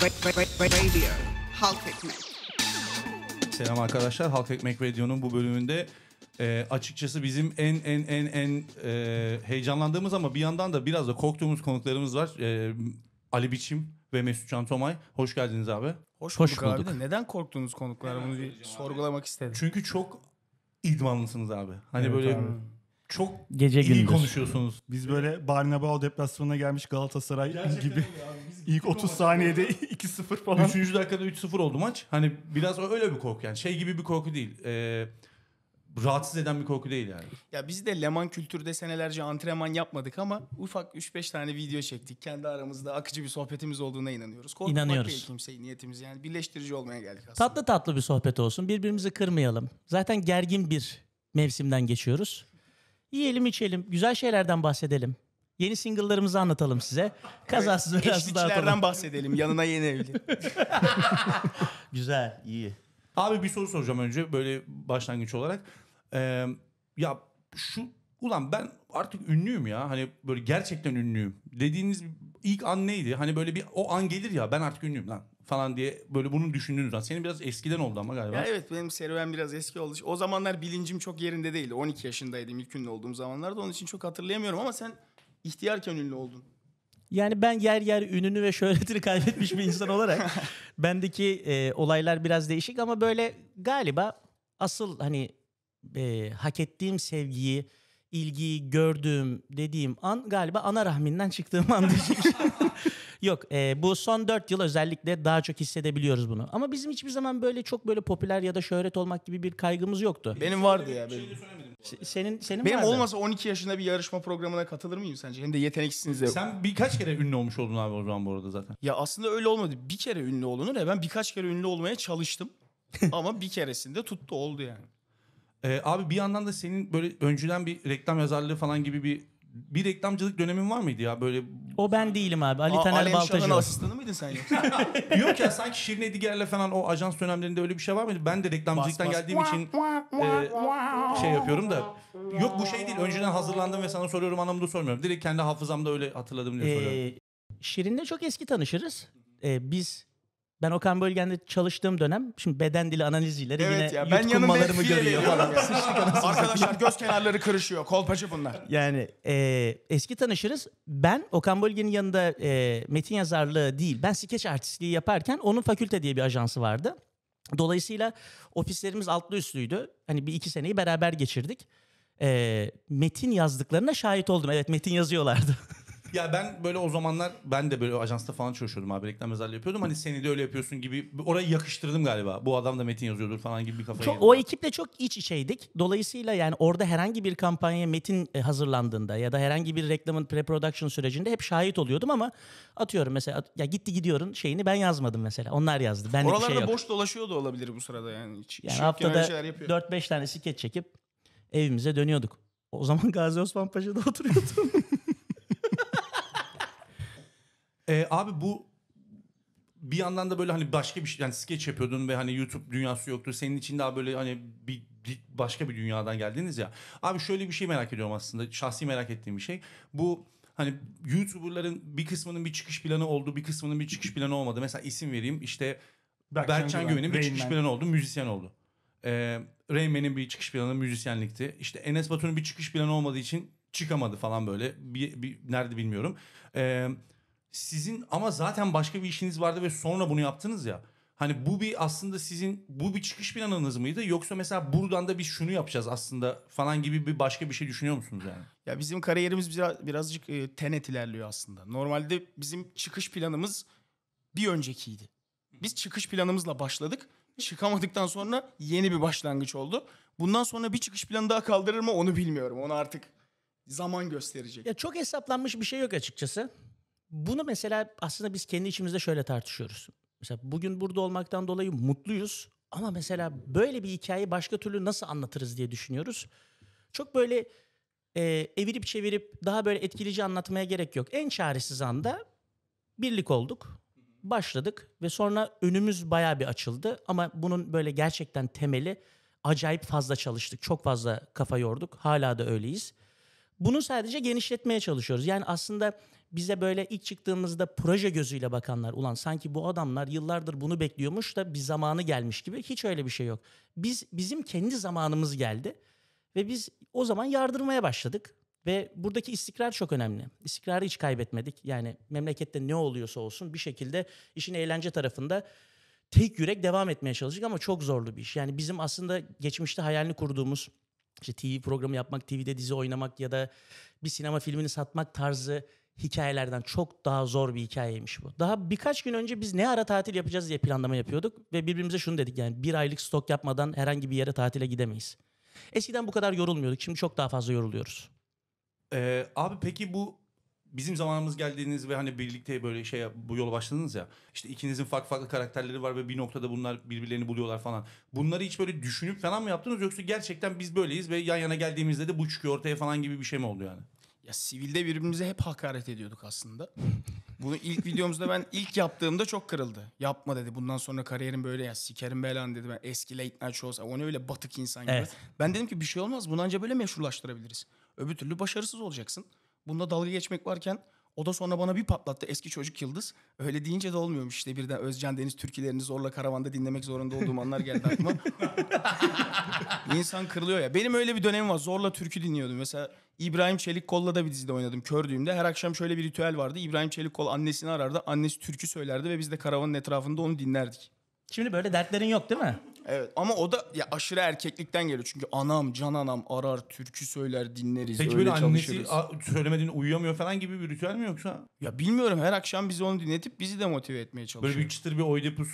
Radio, Halk Ekmek. Selam arkadaşlar. Halk Ekmek Radyo'nun bu bölümünde e, açıkçası bizim en en en en e, heyecanlandığımız ama bir yandan da biraz da korktuğumuz konuklarımız var. E, Ali Biçim ve Mesut Can Tomay. Hoş geldiniz abi. Hoş bulduk, Hoş bulduk. abi de neden korktuğunuz konuklar bunu bir sorgulamak istedim. Çünkü çok idmanlısınız abi. Hani Evet böyle abi çok Gece iyi gündüz. konuşuyorsunuz. Biz böyle Barnabao deplasmanına gelmiş Galatasaray Gerçekten gibi ilk 30 saniyede 2-0 falan. Üçüncü dakikada 3-0 oldu maç. Hani biraz öyle bir korku yani. Şey gibi bir korku değil. Ee, rahatsız eden bir korku değil yani. Ya biz de Leman kültürde senelerce antrenman yapmadık ama ufak 3-5 tane video çektik. Kendi aramızda akıcı bir sohbetimiz olduğuna inanıyoruz. Korkmak İnanıyoruz. değil kimseyi niyetimiz yani. Birleştirici olmaya geldik aslında. Tatlı tatlı bir sohbet olsun. Birbirimizi kırmayalım. Zaten gergin bir mevsimden geçiyoruz. Yiyelim içelim. Güzel şeylerden bahsedelim. Yeni single'larımızı anlatalım size. Kazasız evet, belasız dağıtalım. bahsedelim. Yanına yeni evli. Güzel, iyi. Abi bir soru soracağım önce böyle başlangıç olarak. Ee, ya şu ulan ben artık ünlüyüm ya. Hani böyle gerçekten ünlüyüm. Dediğiniz ilk an neydi? Hani böyle bir o an gelir ya ben artık ünlüyüm lan falan diye böyle bunu düşündüğünüz zaman. Senin biraz eskiden oldu ama galiba. Ya evet benim serüven biraz eski oldu. O zamanlar bilincim çok yerinde değildi. 12 yaşındaydım ilk ünlü olduğum zamanlarda. Onun için çok hatırlayamıyorum ama sen ihtiyarken ünlü oldun. Yani ben yer yer ününü ve şöhretini kaybetmiş bir insan olarak bendeki e, olaylar biraz değişik ama böyle galiba asıl hani e, hak ettiğim sevgiyi, ilgiyi gördüğüm dediğim an galiba ana rahminden çıktığım an. Yok e, bu son 4 yıl özellikle daha çok hissedebiliyoruz bunu. Ama bizim hiçbir zaman böyle çok böyle popüler ya da şöhret olmak gibi bir kaygımız yoktu. Benim vardı ya. Şey benim. Senin senin Benim vardı. olmasa 12 yaşında bir yarışma programına katılır mıyım sence? Hem de yeteneksizsiniz de. Sen birkaç kere ünlü olmuş oldun abi o zaman bu arada zaten. Ya aslında öyle olmadı. Bir kere ünlü olunur ya ben birkaç kere ünlü olmaya çalıştım. Ama bir keresinde tuttu oldu yani. Ee, abi bir yandan da senin böyle öncüden bir reklam yazarlığı falan gibi bir bir reklamcılık dönemin var mıydı ya böyle? O ben değilim abi. Ali Taner Baltacı. var. asistanı mıydın sen yoksa? Yok ya sanki Şirin Ediger'le falan o ajans dönemlerinde öyle bir şey var mıydı? Ben de reklamcılıktan Bas, bas. geldiğim için e, şey yapıyorum da. Yok bu şey değil. Önceden hazırlandım ve sana soruyorum anlamında sormuyorum. Direkt kendi hafızamda öyle hatırladım diye soruyorum. Ee, Şirin'le çok eski tanışırız. Ee, biz ben Okan Bölgen'de çalıştığım dönem şimdi beden dili analiziyle evet yine ya, ben yutkunmalarımı görüyor falan. Arkadaşlar göz kenarları kırışıyor. kolpaçı bunlar. Yani e, eski tanışırız. Ben Okan Bölgen'in yanında e, metin yazarlığı değil. Ben skeç artistliği yaparken onun fakülte diye bir ajansı vardı. Dolayısıyla ofislerimiz altlı üstlüydü. Hani bir iki seneyi beraber geçirdik. E, metin yazdıklarına şahit oldum. Evet metin yazıyorlardı. Ya ben böyle o zamanlar ben de böyle ajansta falan çalışıyordum abi reklam yazarlığı yapıyordum. Hani seni de öyle yapıyorsun gibi oraya yakıştırdım galiba. Bu adam da metin yazıyordur falan gibi bir kafaya. Çok, o ekiple çok iç içeydik. Dolayısıyla yani orada herhangi bir kampanya metin e, hazırlandığında ya da herhangi bir reklamın pre-production sürecinde hep şahit oluyordum ama atıyorum mesela ya gitti gidiyorum şeyini ben yazmadım mesela. Onlar yazdı. Ben Oralarda şey boş dolaşıyor da olabilir bu sırada yani. Hiç, yani haftada 4-5 tane siket çekip evimize dönüyorduk. O zaman Gazi Osman Paşa'da oturuyordum. E, abi bu bir yandan da böyle hani başka bir şey yani skeç yapıyordun ve hani YouTube dünyası yoktu. Senin için daha böyle hani bir, bir başka bir dünyadan geldiniz ya. Abi şöyle bir şey merak ediyorum aslında. Şahsi merak ettiğim bir şey. Bu hani YouTuber'ların bir kısmının bir çıkış planı oldu, bir kısmının bir çıkış planı olmadı. Mesela isim vereyim işte Berkcan, Berkcan Güven'in bir çıkış planı oldu, müzisyen oldu. Ee, Rayman'in bir çıkış planı müzisyenlikti. İşte Enes Batu'nun bir çıkış planı olmadığı için çıkamadı falan böyle. Bir, bir nerede bilmiyorum. Eee sizin ama zaten başka bir işiniz vardı ve sonra bunu yaptınız ya. Hani bu bir aslında sizin bu bir çıkış planınız mıydı yoksa mesela buradan da bir şunu yapacağız aslında falan gibi bir başka bir şey düşünüyor musunuz yani? Ya bizim kariyerimiz biraz birazcık e, tenet ilerliyor aslında. Normalde bizim çıkış planımız bir öncekiydi. Biz çıkış planımızla başladık. Çıkamadıktan sonra yeni bir başlangıç oldu. Bundan sonra bir çıkış planı daha kaldırır mı onu bilmiyorum. Onu artık zaman gösterecek. Ya çok hesaplanmış bir şey yok açıkçası bunu mesela aslında biz kendi içimizde şöyle tartışıyoruz. Mesela bugün burada olmaktan dolayı mutluyuz ama mesela böyle bir hikayeyi başka türlü nasıl anlatırız diye düşünüyoruz. Çok böyle e, evirip çevirip daha böyle etkileyici anlatmaya gerek yok. En çaresiz anda birlik olduk, başladık ve sonra önümüz baya bir açıldı. Ama bunun böyle gerçekten temeli acayip fazla çalıştık, çok fazla kafa yorduk. Hala da öyleyiz. Bunu sadece genişletmeye çalışıyoruz. Yani aslında bize böyle ilk çıktığımızda proje gözüyle bakanlar ulan sanki bu adamlar yıllardır bunu bekliyormuş da bir zamanı gelmiş gibi hiç öyle bir şey yok. Biz bizim kendi zamanımız geldi ve biz o zaman yardırmaya başladık. Ve buradaki istikrar çok önemli. İstikrarı hiç kaybetmedik. Yani memlekette ne oluyorsa olsun bir şekilde işin eğlence tarafında tek yürek devam etmeye çalıştık ama çok zorlu bir iş. Yani bizim aslında geçmişte hayalini kurduğumuz işte TV programı yapmak, TV'de dizi oynamak ya da bir sinema filmini satmak tarzı hikayelerden çok daha zor bir hikayeymiş bu. Daha birkaç gün önce biz ne ara tatil yapacağız diye planlama yapıyorduk ve birbirimize şunu dedik yani bir aylık stok yapmadan herhangi bir yere tatile gidemeyiz. Eskiden bu kadar yorulmuyorduk şimdi çok daha fazla yoruluyoruz. Ee, abi peki bu bizim zamanımız geldiğiniz ve hani birlikte böyle şey bu yola başladınız ya. işte ikinizin farklı farklı karakterleri var ve bir noktada bunlar birbirlerini buluyorlar falan. Bunları hiç böyle düşünüp falan mı yaptınız yoksa gerçekten biz böyleyiz ve yan yana geldiğimizde de bu çıkıyor ortaya falan gibi bir şey mi oldu yani? Ya sivilde birbirimize hep hakaret ediyorduk aslında. Bunu ilk videomuzda ben ilk yaptığımda çok kırıldı. Yapma dedi. Bundan sonra kariyerim böyle ya sikerim belanı dedi. Ben eski late night shows. O ne öyle batık insan gibi. Ben dedim ki bir şey olmaz. Bunu anca böyle meşrulaştırabiliriz. Öbür türlü başarısız olacaksın. Bunda dalga geçmek varken o da sonra bana bir patlattı eski çocuk yıldız. Öyle deyince de olmuyormuş işte birden Özcan Deniz türkülerini zorla karavanda dinlemek zorunda olduğum anlar geldi aklıma. İnsan kırılıyor ya. Benim öyle bir dönemim var. Zorla türkü dinliyordum. Mesela İbrahim Çelikkol'la da bir dizide oynadım kördüğümde. Her akşam şöyle bir ritüel vardı. İbrahim Çelikkol annesini arardı. Annesi türkü söylerdi ve biz de karavanın etrafında onu dinlerdik. Şimdi böyle dertlerin yok değil mi? Evet ama o da ya aşırı erkeklikten geliyor. Çünkü anam can anam arar türkü söyler dinleriz Peki öyle böyle annesi çalışırız. a- söylemediğin uyuyamıyor falan gibi bir ritüel mi yoksa? Ya bilmiyorum her akşam bizi onu dinletip bizi de motive etmeye çalışıyor. Böyle bir çıtır bir oidipus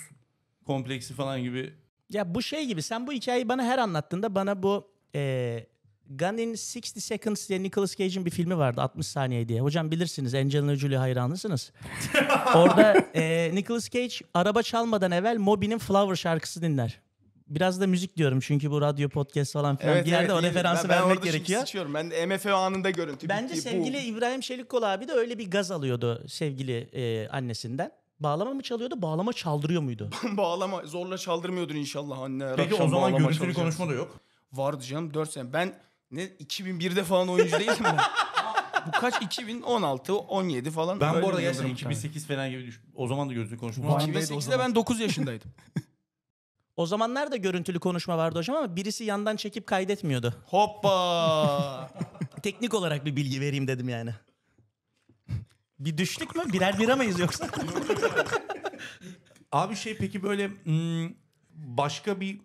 kompleksi falan gibi. Ya bu şey gibi sen bu hikayeyi bana her anlattığında bana bu e, Gun in 60 Seconds diye Nicolas Cage'in bir filmi vardı 60 saniye diye. Hocam bilirsiniz Angelina Jolie hayranısınız. Orada e, Nicolas Cage araba çalmadan evvel Moby'nin Flower şarkısı dinler biraz da müzik diyorum çünkü bu radyo podcast falan filan evet, bir yerde evet, o referansı ben, ben vermek gerekiyor. Ben sıçıyorum. Ben de MFO anında görüntü. Bence bitti, sevgili bu. İbrahim Şelikkol abi de öyle bir gaz alıyordu sevgili e, annesinden. Bağlama mı çalıyordu? Bağlama çaldırıyor muydu? bağlama zorla çaldırmıyordun inşallah anne. Peki o zaman görüntülü konuşma da yok. Vardı canım 4 sene. Ben ne 2001'de falan oyuncu değilim ben. bu kaç 2016 17 falan. Ben bu arada gerçekten 2008 falan gibi düş. O zaman da gözünü konuşma. 2008'de ben 9 yaşındaydım. O zamanlar da görüntülü konuşma vardı hocam ama birisi yandan çekip kaydetmiyordu. Hoppa! Teknik olarak bir bilgi vereyim dedim yani. Bir düştük mü? Birer bira mıyız yoksa? Abi şey peki böyle hmm, başka bir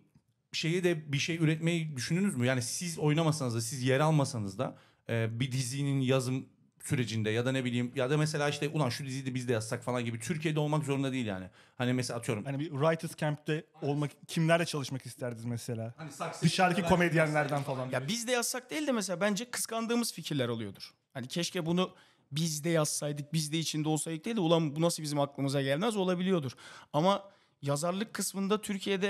şeyi de bir şey üretmeyi düşündünüz mü? Yani siz oynamasanız da siz yer almasanız da e, bir dizinin yazım sürecinde ya da ne bileyim ya da mesela işte ulan şu diziyi de biz de yazsak falan gibi Türkiye'de olmak zorunda değil yani. Hani mesela atıyorum. Hani bir Writers Camp'te olmak kimlerle çalışmak isterdiniz mesela? Hani Dışarıdaki komedyenlerden falan. Ya biz de yazsak değil de mesela bence kıskandığımız fikirler oluyordur. Hani keşke bunu biz de yazsaydık, biz de içinde olsaydık değil de ulan bu nasıl bizim aklımıza gelmez olabiliyordur. Ama yazarlık kısmında Türkiye'de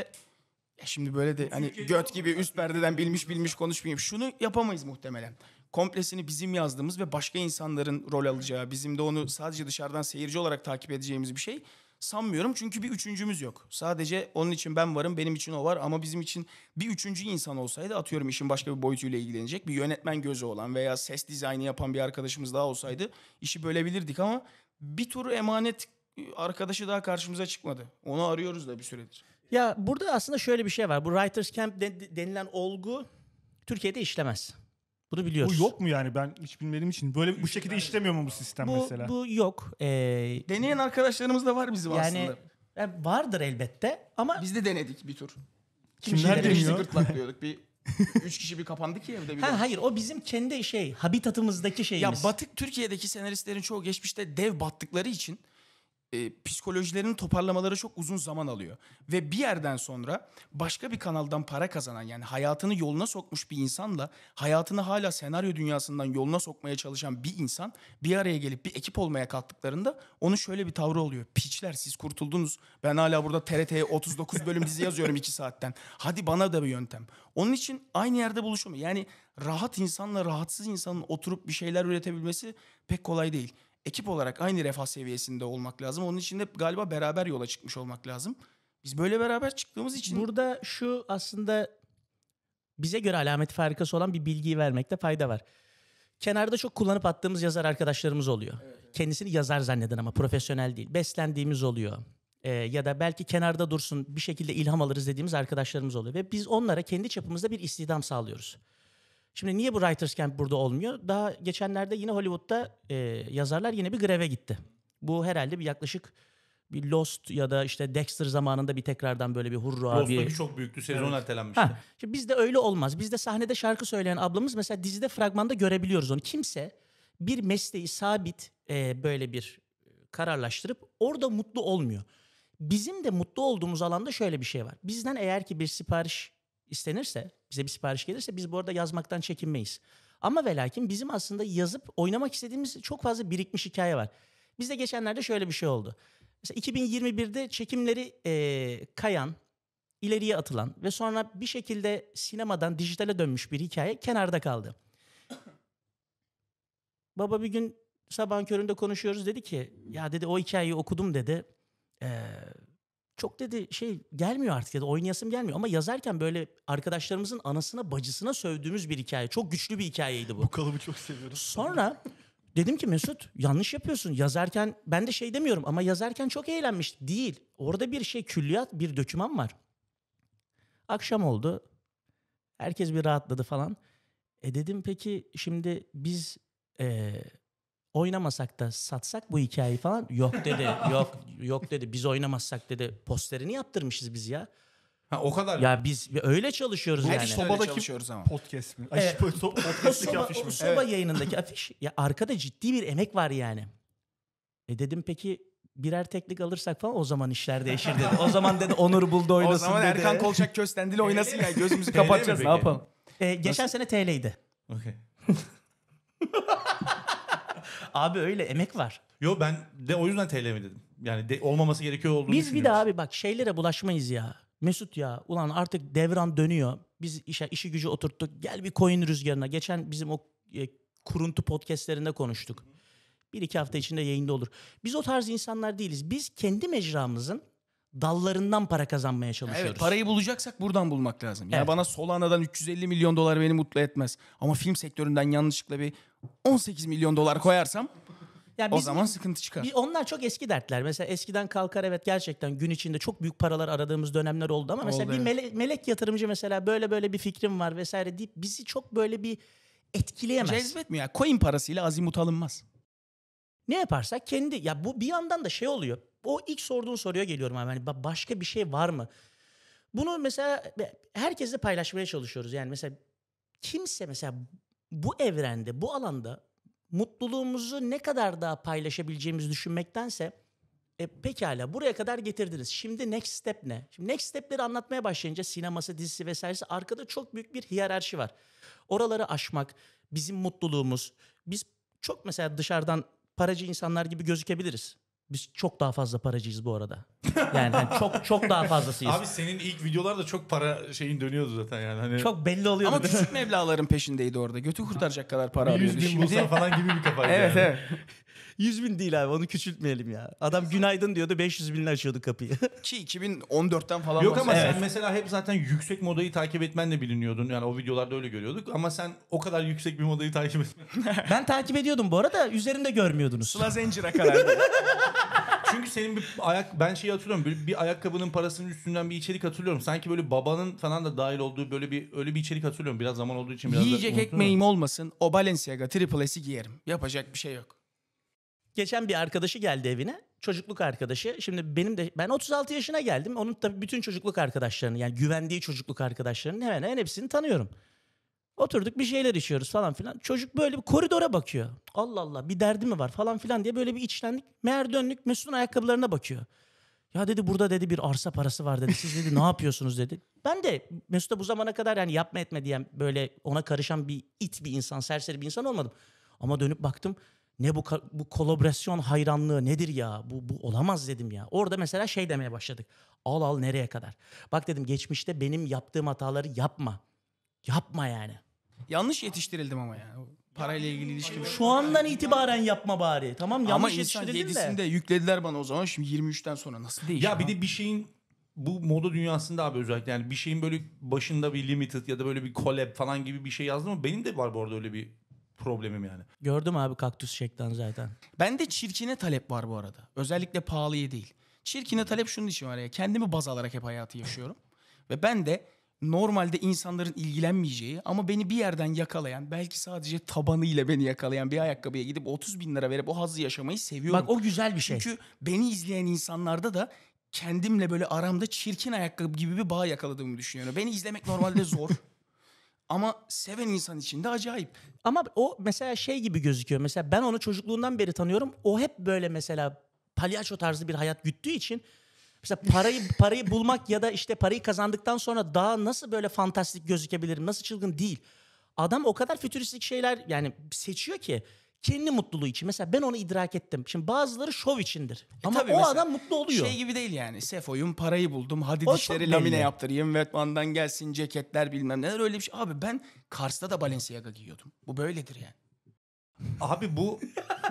ya şimdi böyle de hani göt gibi üst perdeden bilmiş bilmiş konuşmayayım. Şunu yapamayız muhtemelen komplesini bizim yazdığımız ve başka insanların rol alacağı, bizim de onu sadece dışarıdan seyirci olarak takip edeceğimiz bir şey sanmıyorum. Çünkü bir üçüncümüz yok. Sadece onun için ben varım, benim için o var ama bizim için bir üçüncü insan olsaydı atıyorum işin başka bir boyutuyla ilgilenecek bir yönetmen gözü olan veya ses dizaynı yapan bir arkadaşımız daha olsaydı işi bölebilirdik ama bir turu emanet arkadaşı daha karşımıza çıkmadı. Onu arıyoruz da bir süredir. Ya burada aslında şöyle bir şey var. Bu Writers Camp denilen olgu Türkiye'de işlemez. Bunu biliyoruz. Bu yok mu yani ben hiç bilmediğim için. Böyle bu şekilde işlemiyor mu bu sistem bu, mesela? Bu yok. Ee, Deneyen arkadaşlarımız da var bizim yani, aslında. Yani e, vardır elbette ama... Biz de denedik bir tur. Kimler Kimler deniyor? gırtlaklıyorduk bir Üç kişi bir kapandı ki evde bir ha, Hayır o bizim kendi şey habitatımızdaki şeyimiz. Ya batık Türkiye'deki senaristlerin çoğu geçmişte dev battıkları için e, psikolojilerini toparlamaları çok uzun zaman alıyor. Ve bir yerden sonra başka bir kanaldan para kazanan yani hayatını yoluna sokmuş bir insanla hayatını hala senaryo dünyasından yoluna sokmaya çalışan bir insan bir araya gelip bir ekip olmaya kalktıklarında onun şöyle bir tavrı oluyor. Piçler siz kurtuldunuz. Ben hala burada TRT'ye 39 bölüm dizi yazıyorum 2 saatten. Hadi bana da bir yöntem. Onun için aynı yerde buluşumu yani rahat insanla rahatsız insanın oturup bir şeyler üretebilmesi pek kolay değil ekip olarak aynı refah seviyesinde olmak lazım. Onun için de galiba beraber yola çıkmış olmak lazım. Biz böyle beraber çıktığımız için... Burada şu aslında bize göre alamet farikası olan bir bilgiyi vermekte fayda var. Kenarda çok kullanıp attığımız yazar arkadaşlarımız oluyor. Evet, evet. Kendisini yazar zanneden ama profesyonel değil. Beslendiğimiz oluyor. Ee, ya da belki kenarda dursun bir şekilde ilham alırız dediğimiz arkadaşlarımız oluyor. Ve biz onlara kendi çapımızda bir istihdam sağlıyoruz. Şimdi niye bu Writers Camp burada olmuyor? Daha geçenlerde yine Hollywood'da e, yazarlar yine bir greve gitti. Bu herhalde bir yaklaşık bir Lost ya da işte Dexter zamanında bir tekrardan böyle bir hurra Lost'taki bir... çok büyüktü. Sezon evet. ertelenmişti. Ha, şimdi bizde öyle olmaz. Bizde sahnede şarkı söyleyen ablamız mesela dizide fragmanda görebiliyoruz onu. Kimse bir mesleği sabit e, böyle bir kararlaştırıp orada mutlu olmuyor. Bizim de mutlu olduğumuz alanda şöyle bir şey var. Bizden eğer ki bir sipariş istenirse, bize bir sipariş gelirse biz bu arada yazmaktan çekinmeyiz. Ama velakin bizim aslında yazıp oynamak istediğimiz çok fazla birikmiş hikaye var. Bizde geçenlerde şöyle bir şey oldu. Mesela 2021'de çekimleri e, kayan, ileriye atılan ve sonra bir şekilde sinemadan dijitale dönmüş bir hikaye kenarda kaldı. Baba bir gün sabahın köründe konuşuyoruz dedi ki ya dedi o hikayeyi okudum dedi. Ee, çok dedi şey gelmiyor artık ya da oynayasım gelmiyor. Ama yazarken böyle arkadaşlarımızın anasına bacısına sövdüğümüz bir hikaye. Çok güçlü bir hikayeydi bu. Bu kalıbı çok seviyoruz. Sonra dedim ki Mesut yanlış yapıyorsun. Yazarken ben de şey demiyorum ama yazarken çok eğlenmiş Değil. Orada bir şey külliyat bir döküman var. Akşam oldu. Herkes bir rahatladı falan. E dedim peki şimdi biz e, oynamasak da satsak bu hikayeyi falan yok dedi. yok yok dedi. Biz oynamazsak dedi. Posterini yaptırmışız biz ya. Ha o kadar. Ya biz öyle çalışıyoruz Her yani. Her sobadaki çalışıyoruz ama. podcast mi? Ay, evet. podcast'taki afiş mi? Soba evet. yayınındaki afiş. Ya arkada ciddi bir emek var yani. E dedim peki birer teknik alırsak falan o zaman işler değişir dedi. O zaman dedi Onur buldu oynasın dedi. O zaman dedi. Erkan Kolçak Köstendil oynasın yani gözümüzü kapatacağız ne yapalım. E, geçen Nasıl? sene TL'ydi. Okey. Abi öyle emek var. Yo ben de o yüzden TL mi dedim. Yani de, olmaması gerekiyor olduğunu Biz bir de abi bak şeylere bulaşmayız ya. Mesut ya ulan artık devran dönüyor. Biz işe, işi gücü oturttuk. Gel bir coin rüzgarına. Geçen bizim o e, kuruntu podcastlerinde konuştuk. Bir iki hafta içinde yayında olur. Biz o tarz insanlar değiliz. Biz kendi mecramızın dallarından para kazanmaya çalışıyoruz. Evet parayı bulacaksak buradan bulmak lazım. Yani evet. bana Solana'dan 350 milyon dolar beni mutlu etmez. Ama film sektöründen yanlışlıkla bir 18 milyon dolar koyarsam yani o zaman sıkıntı çıkar. Bir, onlar çok eski dertler. Mesela eskiden kalkar evet gerçekten gün içinde çok büyük paralar aradığımız dönemler oldu ama mesela oldu, bir evet. melek, melek yatırımcı mesela böyle böyle bir fikrim var vesaire deyip bizi çok böyle bir etkileyemez. Cezbetmiyor. ya? coin parasıyla azimut alınmaz. Ne yaparsak kendi ya bu bir yandan da şey oluyor. O ilk sorduğun soruya geliyorum abi. Yani başka bir şey var mı? Bunu mesela herkesle paylaşmaya çalışıyoruz. Yani mesela kimse mesela bu evrende, bu alanda mutluluğumuzu ne kadar daha paylaşabileceğimizi düşünmektense e, pekala buraya kadar getirdiniz. Şimdi next step ne? Şimdi next stepleri anlatmaya başlayınca sineması, dizisi vesairesi arkada çok büyük bir hiyerarşi var. Oraları aşmak, bizim mutluluğumuz. Biz çok mesela dışarıdan paracı insanlar gibi gözükebiliriz. Biz çok daha fazla paracıyız bu arada. Yani, yani çok çok daha fazlasıyız. Abi senin ilk videolarda çok para şeyin dönüyordu zaten yani. Hani... Çok belli oluyordu. Ama küçük meblaların peşindeydi orada. Götü kurtaracak kadar para arıyordu. 100 bin bulsan falan gibi bir kafaydı evet, yani. Evet 100 bin değil abi onu küçültmeyelim ya. Adam günaydın diyordu 500 binle açıyordu kapıyı. Ki 2014'ten falan Yok ama sen mesela hep zaten yüksek modayı takip etmenle biliniyordun. Yani o videolarda öyle görüyorduk. Ama sen o kadar yüksek bir modayı takip etmedin. ben takip ediyordum bu arada. üzerinde görmüyordunuz. Sıla zincire karardı. Çünkü senin bir ayak ben şeyi hatırlıyorum böyle bir ayakkabının parasının üstünden bir içerik hatırlıyorum. Sanki böyle babanın falan da dahil olduğu böyle bir öyle bir içerik hatırlıyorum. Biraz zaman olduğu için biraz Yiyecek ekmeğim olmasın. O Balenciaga Triple S'i giyerim. Yapacak bir şey yok. Geçen bir arkadaşı geldi evine. Çocukluk arkadaşı. Şimdi benim de ben 36 yaşına geldim. Onun tabii bütün çocukluk arkadaşlarını yani güvendiği çocukluk arkadaşlarını hemen en hepsini tanıyorum. Oturduk bir şeyler içiyoruz falan filan. Çocuk böyle bir koridora bakıyor. Allah Allah bir derdi mi var falan filan diye böyle bir içlendik. Meğer döndük Mesut'un ayakkabılarına bakıyor. Ya dedi burada dedi bir arsa parası var dedi. Siz dedi ne yapıyorsunuz dedi. Ben de Mesut'a bu zamana kadar yani yapma etme diyen böyle ona karışan bir it bir insan, serseri bir insan olmadım. Ama dönüp baktım ne bu bu kolaborasyon hayranlığı nedir ya? Bu bu olamaz dedim ya. Orada mesela şey demeye başladık. Al al nereye kadar? Bak dedim geçmişte benim yaptığım hataları yapma. Yapma yani. Yanlış yetiştirildim ama yani. Parayla ilgili ilişkim. Şu andan itibaren yapma bari. Tamam yanlış ama yetiştirildim de. Ama insan 7'sinde yüklediler bana o zaman. Şimdi 23'ten sonra nasıl değişiyor? Ya bir de bir şeyin bu moda dünyasında abi özellikle yani bir şeyin böyle başında bir limited ya da böyle bir collab falan gibi bir şey yazdı mı? Benim de var bu arada öyle bir problemim yani. Gördüm abi kaktüs şekten zaten. Bende çirkine talep var bu arada. Özellikle pahalıya değil. Çirkine talep şunun için var ya. Kendimi baz alarak hep hayatı yaşıyorum. Ve ben de normalde insanların ilgilenmeyeceği ama beni bir yerden yakalayan belki sadece tabanıyla beni yakalayan bir ayakkabıya gidip 30 bin lira verip o hazzı yaşamayı seviyorum. Bak o güzel bir şey. Çünkü beni izleyen insanlarda da kendimle böyle aramda çirkin ayakkabı gibi bir bağ yakaladığımı düşünüyorum. Beni izlemek normalde zor. Ama seven insan için de acayip. Ama o mesela şey gibi gözüküyor. Mesela ben onu çocukluğundan beri tanıyorum. O hep böyle mesela palyaço tarzı bir hayat güttüğü için mesela parayı parayı bulmak ya da işte parayı kazandıktan sonra daha nasıl böyle fantastik gözükebilirim? Nasıl çılgın değil? Adam o kadar fütüristik şeyler yani seçiyor ki kendi mutluluğu için. Mesela ben onu idrak ettim. Şimdi bazıları şov içindir. E Ama o adam mutlu oluyor. Şey gibi değil yani. Sefoyum parayı buldum. Hadi o dişleri lamine belli. yaptırayım. Vetman'dan gelsin ceketler bilmem neler. Öyle bir şey. Abi ben Kars'ta da Balenciaga giyiyordum. Bu böyledir yani. Abi bu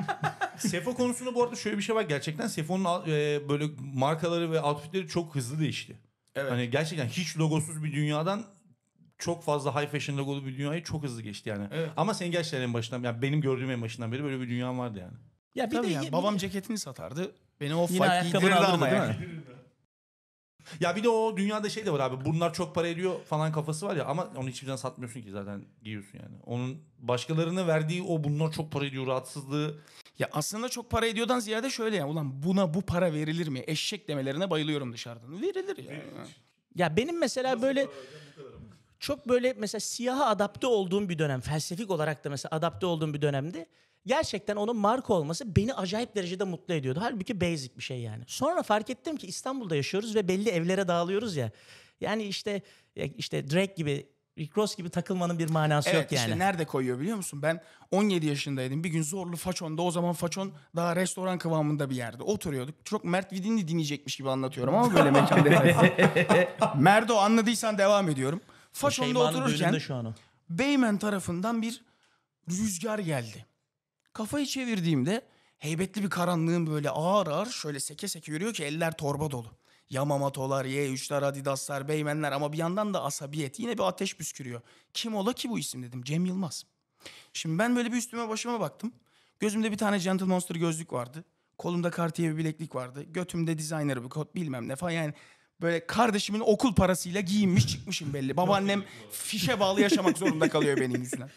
Sefo konusunda bu arada şöyle bir şey var. Gerçekten Sefo'nun e, böyle markaları ve outfitleri çok hızlı değişti. Evet. Hani gerçekten hiç logosuz bir dünyadan çok fazla high fashion logolu bir dünyayı çok hızlı geçti yani. Evet. Ama senin gerçekten en başından yani benim gördüğüm en başından beri böyle bir dünya vardı yani. Ya bir Tabii de yani, babam bir... ceketini satardı. Beni o Yine fight giydirirdi ama yani. Ya bir de o dünyada şey de var abi. Bunlar çok para ediyor falan kafası var ya ama onu hiçbir zaman satmıyorsun ki zaten giyiyorsun yani. Onun başkalarına verdiği o bunlar çok para ediyor rahatsızlığı. Ya aslında çok para ediyordan ziyade şöyle ya ulan buna bu para verilir mi? Eşek demelerine bayılıyorum dışarıdan. Verilir ya. Verilir. Ya benim mesela Nasıl böyle çok böyle mesela siyaha adapte olduğum bir dönem, felsefik olarak da mesela adapte olduğum bir dönemde gerçekten onun marka olması beni acayip derecede mutlu ediyordu. Halbuki basic bir şey yani. Sonra fark ettim ki İstanbul'da yaşıyoruz ve belli evlere dağılıyoruz ya. Yani işte işte Drake gibi Rick Ross gibi takılmanın bir manası evet, yok yani. Evet işte nerede koyuyor biliyor musun? Ben 17 yaşındaydım. Bir gün zorlu façonda o zaman façon daha restoran kıvamında bir yerde oturuyorduk. Çok Mert Vidinli dinleyecekmiş gibi anlatıyorum ama böyle mekan detayı. Merdo anladıysan devam ediyorum. Façonda otururken şu an o. Beymen tarafından bir rüzgar geldi. Kafayı çevirdiğimde heybetli bir karanlığın böyle ağır ağır şöyle seke seke yürüyor ki eller torba dolu. Yamamoto'lar, Y3'ler, Adidas'lar, Beymenler ama bir yandan da asabiyet. Yine bir ateş püskürüyor. Kim ola ki bu isim dedim. Cem Yılmaz. Şimdi ben böyle bir üstüme başıma baktım. Gözümde bir tane Gentle Monster gözlük vardı. Kolumda Cartier bir bileklik vardı. Götümde designer bir kot bilmem ne falan. Yani böyle kardeşimin okul parasıyla giyinmiş çıkmışım belli. Babaannem fişe bağlı yaşamak zorunda kalıyor benim yüzünden.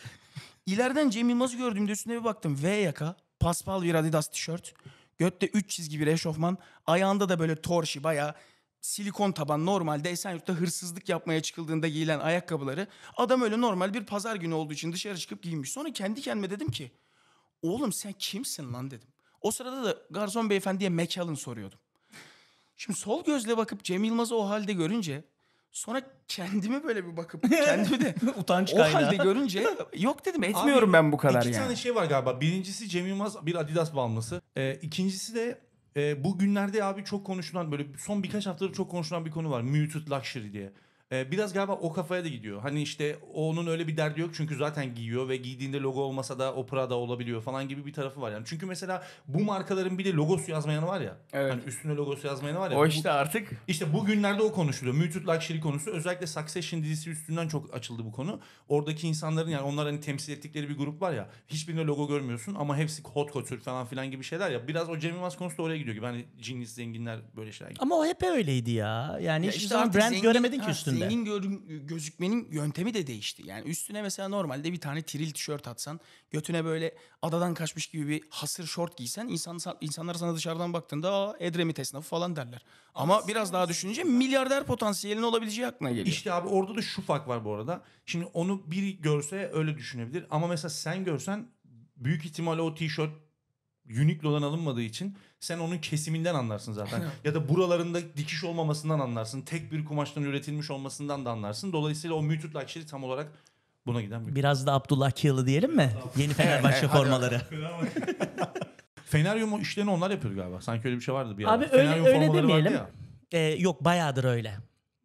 İleriden Cem Yılmaz'ı gördüğümde üstüne bir baktım. V yaka, paspal bir Adidas tişört. Götte üç çizgi bir eşofman. Ayağında da böyle torşi baya silikon taban normalde Esenyurt'ta hırsızlık yapmaya çıkıldığında giyilen ayakkabıları adam öyle normal bir pazar günü olduğu için dışarı çıkıp giymiş. Sonra kendi kendime dedim ki oğlum sen kimsin lan dedim. O sırada da garson beyefendiye mekalın soruyordum. Şimdi sol gözle bakıp Cem Yılmaz'ı o halde görünce sonra kendime böyle bir bakıp kendimi de utanç kaynağı. O halde görünce yok dedim etmiyorum Abi, ben bu kadar iki yani. İki tane şey var galiba. Birincisi Cem Yılmaz bir Adidas bağımlısı. Ee, ikincisi de e, günlerde abi çok konuşulan böyle son birkaç haftadır çok konuşulan bir konu var. Muted Luxury diye. Ee, biraz galiba o kafaya da gidiyor. Hani işte onun öyle bir derdi yok çünkü zaten giyiyor ve giydiğinde logo olmasa da o Prada olabiliyor falan gibi bir tarafı var. Yani çünkü mesela bu markaların bir de logosu yazmayanı var ya. Evet. Hani üstüne logosu yazmayanı var ya. O işte bu, artık. İşte bugünlerde o konuşuluyor. Muted Luxury konusu özellikle Succession dizisi üstünden çok açıldı bu konu. Oradaki insanların yani onlar hani temsil ettikleri bir grup var ya. Hiçbirinde logo görmüyorsun ama hepsi hot couture falan filan gibi şeyler ya. Biraz o Cem Yılmaz konusu da oraya gidiyor gibi. Hani cinlis zenginler böyle şeyler gibi. Ama o hep öyleydi ya. Yani ya hiçbir işte zaman brand zengin, göremedik ki üstünde. Zengin gör- gözükmenin yöntemi de değişti. Yani üstüne mesela normalde bir tane tril tişört atsan, götüne böyle adadan kaçmış gibi bir hasır şort giysen insan insanlar sana dışarıdan baktığında Aa, Edremit esnafı falan derler. Ama Aslında biraz daha düşününce milyarder potansiyelin olabileceği aklına geliyor. İşte abi orada da şu fark var bu arada. Şimdi onu biri görse öyle düşünebilir ama mesela sen görsen büyük ihtimalle o tişört Uniqlo'dan alınmadığı için sen onun kesiminden anlarsın zaten. ya da buralarında dikiş olmamasından anlarsın. Tek bir kumaştan üretilmiş olmasından da anlarsın. Dolayısıyla o muted luxury tam olarak buna giden bir. Biraz da Abdullah Kiyılı diyelim mi? Yeni Fenerbahçe formaları. Feneryum işlerini onlar yapıyor galiba. Sanki öyle bir şey vardı bir ara. Abi öyle, öyle formaları vardı demeyelim. ya. Ee, yok bayağıdır öyle.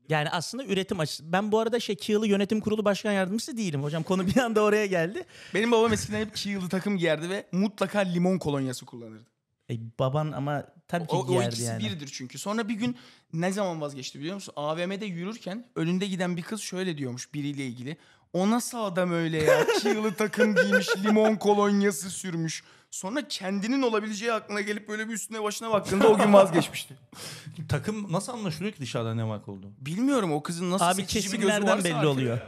Yani aslında üretim açısı. Ben bu arada şey Kiyalı Yönetim Kurulu Başkan Yardımcısı değilim hocam. Konu bir anda oraya geldi. Benim babam eskiden hep Kiyalı takım giyerdi ve mutlaka limon kolonyası kullanırdı. E, baban ama tabii ki o, o ikisi yani. birdir çünkü. Sonra bir gün ne zaman vazgeçti biliyor musun? AVM'de yürürken önünde giden bir kız şöyle diyormuş biriyle ilgili. O nasıl adam öyle ya? Kiyalı takım giymiş, limon kolonyası sürmüş. Sonra kendinin olabileceği aklına gelip böyle bir üstüne başına baktığında o gün vazgeçmişti. Takım nasıl anlaşılıyor ki dışarıda ne var oldu? Bilmiyorum o kızın nasıl Abi seçici bir gözü varsa kesimlerden belli oluyor.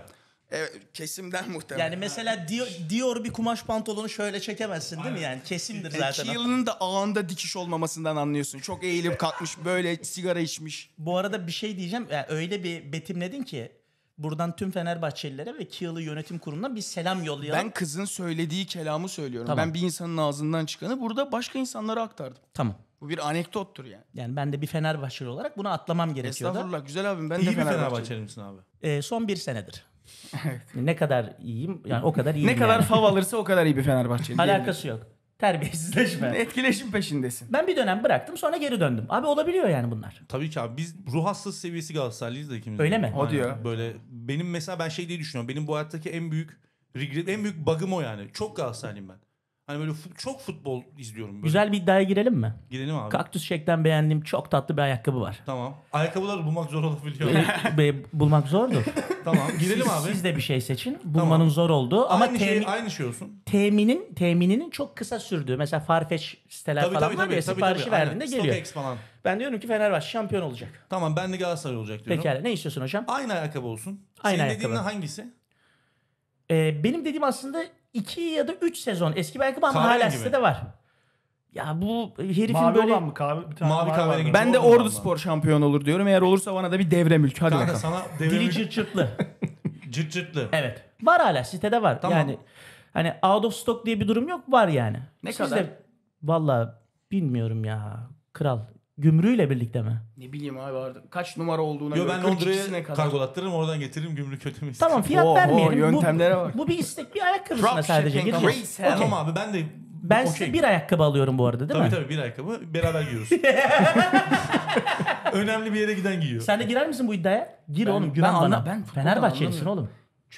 Evet, kesimden muhtemelen. Yani mesela Dior, Dior bir kumaş pantolonu şöyle çekemezsin değil mi yani? Kesimdir E, zaten. Keelan'ın da ağında dikiş olmamasından anlıyorsun. Çok eğilip kalkmış böyle sigara içmiş. Bu arada bir şey diyeceğim. Yani öyle bir betimledin ki Buradan tüm Fenerbahçelilere ve Kiyalı Yönetim kurumuna bir selam yollayalım. Ben kızın söylediği kelamı söylüyorum. Tamam. Ben bir insanın ağzından çıkanı burada başka insanlara aktardım. Tamam. Bu bir anekdottur yani. Yani ben de bir Fenerbahçeli olarak bunu atlamam gerekiyordu. Estağfurullah güzel abim ben İyi de Fenerbahçeli. İyi bir Fenerbahçeli misin abi? Ee, son bir senedir. ne kadar iyiyim yani o kadar iyiyim. ne yani. kadar fav alırsa o kadar iyi bir Fenerbahçeli. Alakası yok. Terbiyesizleşme. Etkileşim peşindesin. Ben bir dönem bıraktım sonra geri döndüm. Abi olabiliyor yani bunlar. Tabii ki abi biz ruh hastası seviyesi Galatasaraylıyız da ikimiz. Öyle mi? O diyor. Böyle benim mesela ben şey diye düşünüyorum. Benim bu hayattaki en büyük regret, en büyük bug'ım o yani. Çok Galatasaraylıyım ben. Hani böyle fut, çok futbol izliyorum. Böyle. Güzel bir iddiaya girelim mi? Girelim abi. Kaktüs Şek'ten beğendiğim çok tatlı bir ayakkabı var. Tamam. Ayakkabıları bulmak zor olabiliyor. Ee, bulmak zordur. tamam. Girelim siz, abi. Siz de bir şey seçin. Bulmanın tamam. zor olduğu ama aynı şey, temin, şey, aynı şey olsun. Teminin temininin çok kısa sürdüğü. Mesela Farfetch siteler tabii, falan tabii, var tabii, ya tabii, siparişi tabii, verdiğinde aynen. geliyor. StockX falan. Ben diyorum ki Fenerbahçe şampiyon olacak. Tamam ben de Galatasaray olacak diyorum. Pekala ne istiyorsun hocam? Aynı ayakkabı olsun. Aynı Senin ayakkabı. dediğin hangisi? Ee, benim dediğim aslında 2 ya da 3 sezon. Eski belki ama hala mi? de var. Ya bu herifin Mavi böyle... olan mı? Kahve, bir tane Mavi var kahverengi. vardı. Ben de Ordu Spor şampiyon olur diyorum. Eğer olursa bana da bir devre mülk. Hadi Kanka bakalım. sana dili Dili cırt cırtlı. cırt cırtlı. evet. Var hala sitede var. Tamam. Yani hani out of stock diye bir durum yok var yani. Ne kadar? Vallahi bilmiyorum ya. Kral Gümrüğüyle birlikte mi? Ne bileyim abi artık kaç numara olduğuna Yo, göre ben Londra'ya kargolattırırım oradan getiririm gümrük ödemesi. Tamam fiyat Oo, oo, yöntemlere bu, bak. bu bir istek bir ayakkabısına Drop sadece shipping, gireceğiz. Tamam abi ben de Ben size bir ayakkabı alıyorum bu arada değil Tabii mi? tabii tabii bir ayakkabı beraber giyiyoruz. Önemli bir yere giden giyiyor. Sen de girer misin bu iddiaya? Gir Ben- oğlum güven ben anla- bana. ben futboldan Fenerbahçelisin oğlum.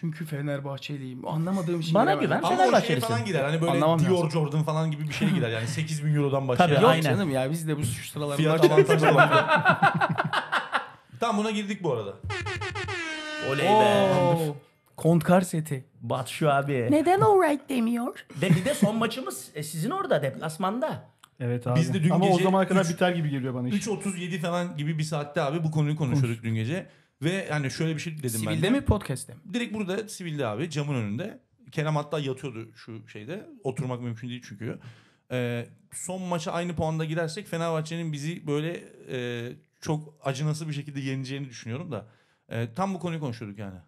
Çünkü Fenerbahçeliyim. Anlamadığım şey. Bana güven Ama şey Fenerbahçelisin. falan gider. Hani böyle Anlamam Dior lazım. Jordan falan gibi bir şey gider. Yani 8 bin Euro'dan başlar. Tabii, Yok aynen. canım ya biz de bu şu sıralar Fiyat bunlar- avantajı var. Tam buna girdik bu arada. Oley be. Kont Kontkar seti. Batu abi. Neden alright demiyor? De bir de son maçımız e, sizin orada deplasmanda. Evet abi. Biz de dün Ama o gece zamana kadar üç- biter gibi geliyor bana iş. 3.37 falan gibi bir saatte abi bu konuyu konuşuyorduk dün gece. Ve hani şöyle bir şey dedim sivilde ben. Sivilde mi podcast'te mi? Direkt burada sivilde abi camın önünde. Kerem hatta yatıyordu şu şeyde. Oturmak mümkün değil çünkü. Ee, son maça aynı puanda gidersek Fenerbahçe'nin bizi böyle e, çok acınası bir şekilde yeneceğini düşünüyorum da. E, tam bu konuyu konuşuyorduk yani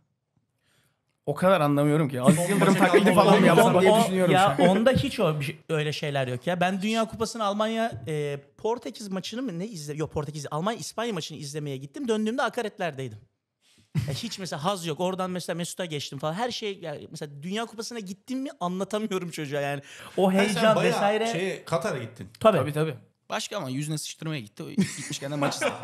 o kadar anlamıyorum ki. Aziz Yıldırım taklidi falan mı yapsam diye düşünüyorum. Ya şu onda hiç şey, öyle şeyler yok ya. Ben Dünya Kupası'nı Almanya e, Portekiz maçını mı ne izle? Yok Portekiz Almanya İspanya maçını izlemeye gittim. Döndüğümde akaretlerdeydim. Ya hiç mesela haz yok. Oradan mesela Mesut'a geçtim falan. Her şey yani mesela Dünya Kupası'na gittim mi anlatamıyorum çocuğa yani. O heyecan sen vesaire. Şey, Katar'a gittin. Tabii. tabii tabii. Başka ama yüzüne sıçtırmaya gitti. Gitmişken de maçı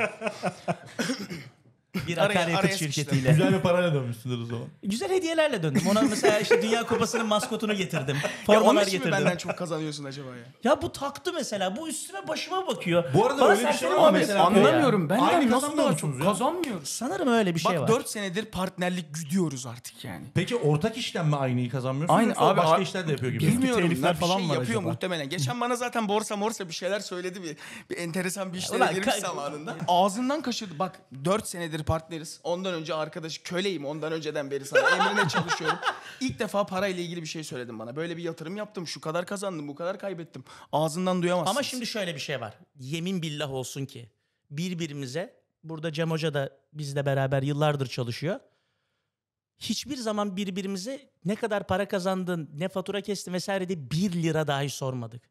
bir Araya- akaryakıt araya şirketiyle. Güzel bir parayla dönmüşsündür o zaman. Güzel hediyelerle döndüm. Ona mesela işte Dünya Kupası'nın maskotunu getirdim. Ya onun Formalar için getirdim. benden çok kazanıyorsun acaba ya? Ya bu taktı mesela. Bu üstüme başıma bakıyor. Bu arada Bana öyle bir şey var mesela. Anlamıyorum. ben Aynı nasıl daha çok musunuz Sanırım öyle bir şey Bak var. 4 senedir partnerlik güdüyoruz artık yani. Peki ortak işten mi aynıyı kazanmıyorsunuz? Aynı, Aynı, abi, başka işler de yapıyor gibi. Bilmiyorum bir falan şey var yapıyor muhtemelen. Geçen bana zaten borsa morsa bir şeyler söyledi bir, bir enteresan bir işlere Ulan girmiş zamanında. Ağzından kaçırdı bak 4 senedir partneriz. Ondan önce arkadaş köleyim. Ondan önceden beri sana emrine çalışıyorum. İlk defa parayla ilgili bir şey söyledim bana. Böyle bir yatırım yaptım. Şu kadar kazandım, bu kadar kaybettim. Ağzından duyamazsın. Ama şimdi şöyle bir şey var. Yemin billah olsun ki birbirimize burada Cem Hoca da bizle beraber yıllardır çalışıyor. Hiçbir zaman birbirimize ne kadar para kazandın, ne fatura kestin vesaire diye bir lira dahi sormadık.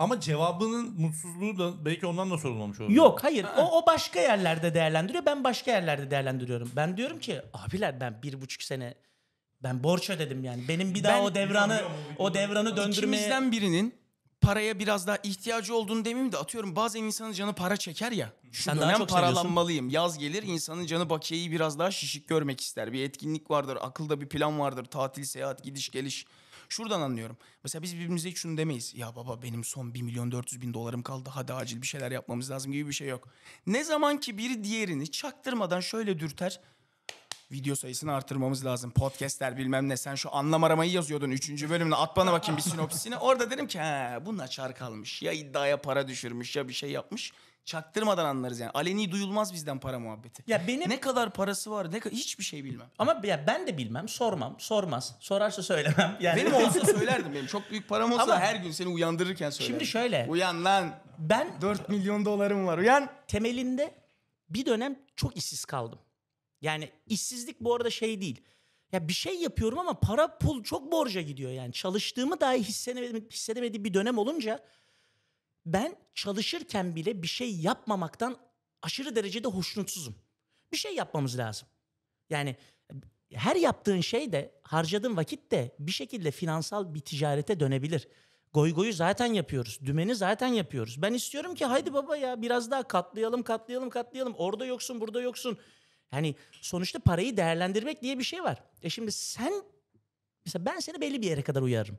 Ama cevabının mutsuzluğu da belki ondan da sorulmamış olabilir. Yok hayır ha o, o başka yerlerde değerlendiriyor ben başka yerlerde değerlendiriyorum. Ben diyorum ki abiler ben bir buçuk sene ben borç ödedim yani. Benim bir daha Ben- o devranı o devranı döndürmeye İkimizden birinin paraya biraz daha ihtiyacı olduğunu demeyeyim de atıyorum bazen insanın canı para çeker ya. Şu Sen daha dönem çok paralanmalıyım. Yaz gelir insanın canı bakiyeyi biraz daha şişik görmek ister. Bir etkinlik vardır, akılda bir plan vardır. Tatil, seyahat, gidiş, geliş. Şuradan anlıyorum. Mesela biz birbirimize hiç şunu demeyiz. Ya baba benim son 1 milyon 400 bin dolarım kaldı. Hadi acil bir şeyler yapmamız lazım gibi bir şey yok. Ne zaman ki biri diğerini çaktırmadan şöyle dürter video sayısını artırmamız lazım. Podcastler bilmem ne. Sen şu anlam aramayı yazıyordun 3. bölümde. At bana bakayım bir sinopsisini. Orada derim ki bunun açar kalmış. Ya iddiaya para düşürmüş ya bir şey yapmış çaktırmadan anlarız yani. Aleni duyulmaz bizden para muhabbeti. Ya benim ne kadar parası var? Ne ka... hiçbir şey bilmem. Ama ya ben de bilmem, sormam, sormaz. Sorarsa söylemem. Yani benim olsa söylerdim benim. Çok büyük param olsa Ama her gün seni uyandırırken söylerdim. Şimdi şöyle. Uyan lan. Ben 4 milyon dolarım var. Uyan. Temelinde bir dönem çok işsiz kaldım. Yani işsizlik bu arada şey değil. Ya bir şey yapıyorum ama para pul çok borca gidiyor yani. Çalıştığımı dahi hissedemediğim, hissedemediğim bir dönem olunca ben çalışırken bile bir şey yapmamaktan aşırı derecede hoşnutsuzum. Bir şey yapmamız lazım. Yani her yaptığın şey de harcadığın vakit de bir şekilde finansal bir ticarete dönebilir. Goy-goyu zaten yapıyoruz. Dümeni zaten yapıyoruz. Ben istiyorum ki haydi baba ya biraz daha katlayalım katlayalım katlayalım. Orada yoksun burada yoksun. Yani sonuçta parayı değerlendirmek diye bir şey var. E şimdi sen mesela ben seni belli bir yere kadar uyarırım.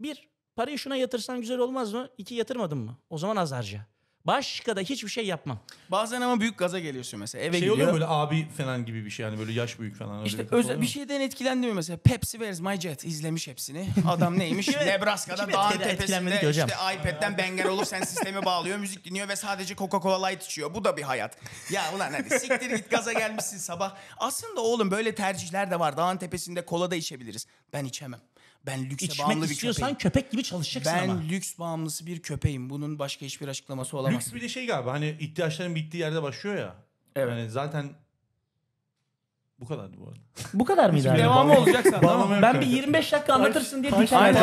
Bir, Parayı şuna yatırsan güzel olmaz mı? İki yatırmadın mı? O zaman az Başka da hiçbir şey yapmam. Bazen ama büyük gaza geliyorsun mesela. Eve Şey gidiyor. oluyor böyle abi falan gibi bir şey yani böyle yaş büyük falan. öyle İşte kafa özel, bir şeyden etkilendi mi mesela? Pepsi Where's My Jet izlemiş hepsini. Adam neymiş? Nebraska'da Kim dağın tepesinde etkilenmedi ki işte hocam? iPad'den benger olur sen sistemi bağlıyor, müzik dinliyor ve sadece Coca-Cola Light içiyor. Bu da bir hayat. Ya ulan hadi siktir git gaza gelmişsin sabah. Aslında oğlum böyle tercihler de var. Dağın tepesinde kola da içebiliriz. Ben içemem. Ben lükse İçmek bağımlı bir istiyorsan köpeğim. köpek gibi çalışacaksın ben ama. Ben lüks bağımlısı bir köpeğim. Bunun başka hiçbir açıklaması olamaz. Lüks bir de şey galiba hani ihtiyaçların bittiği yerde başlıyor ya. Evet. Yani zaten bu kadardı bu arada. Bu kadar mıydı abi? Devamı olacak sandım. ben bir 25 dakika anlatırsın diye bir tane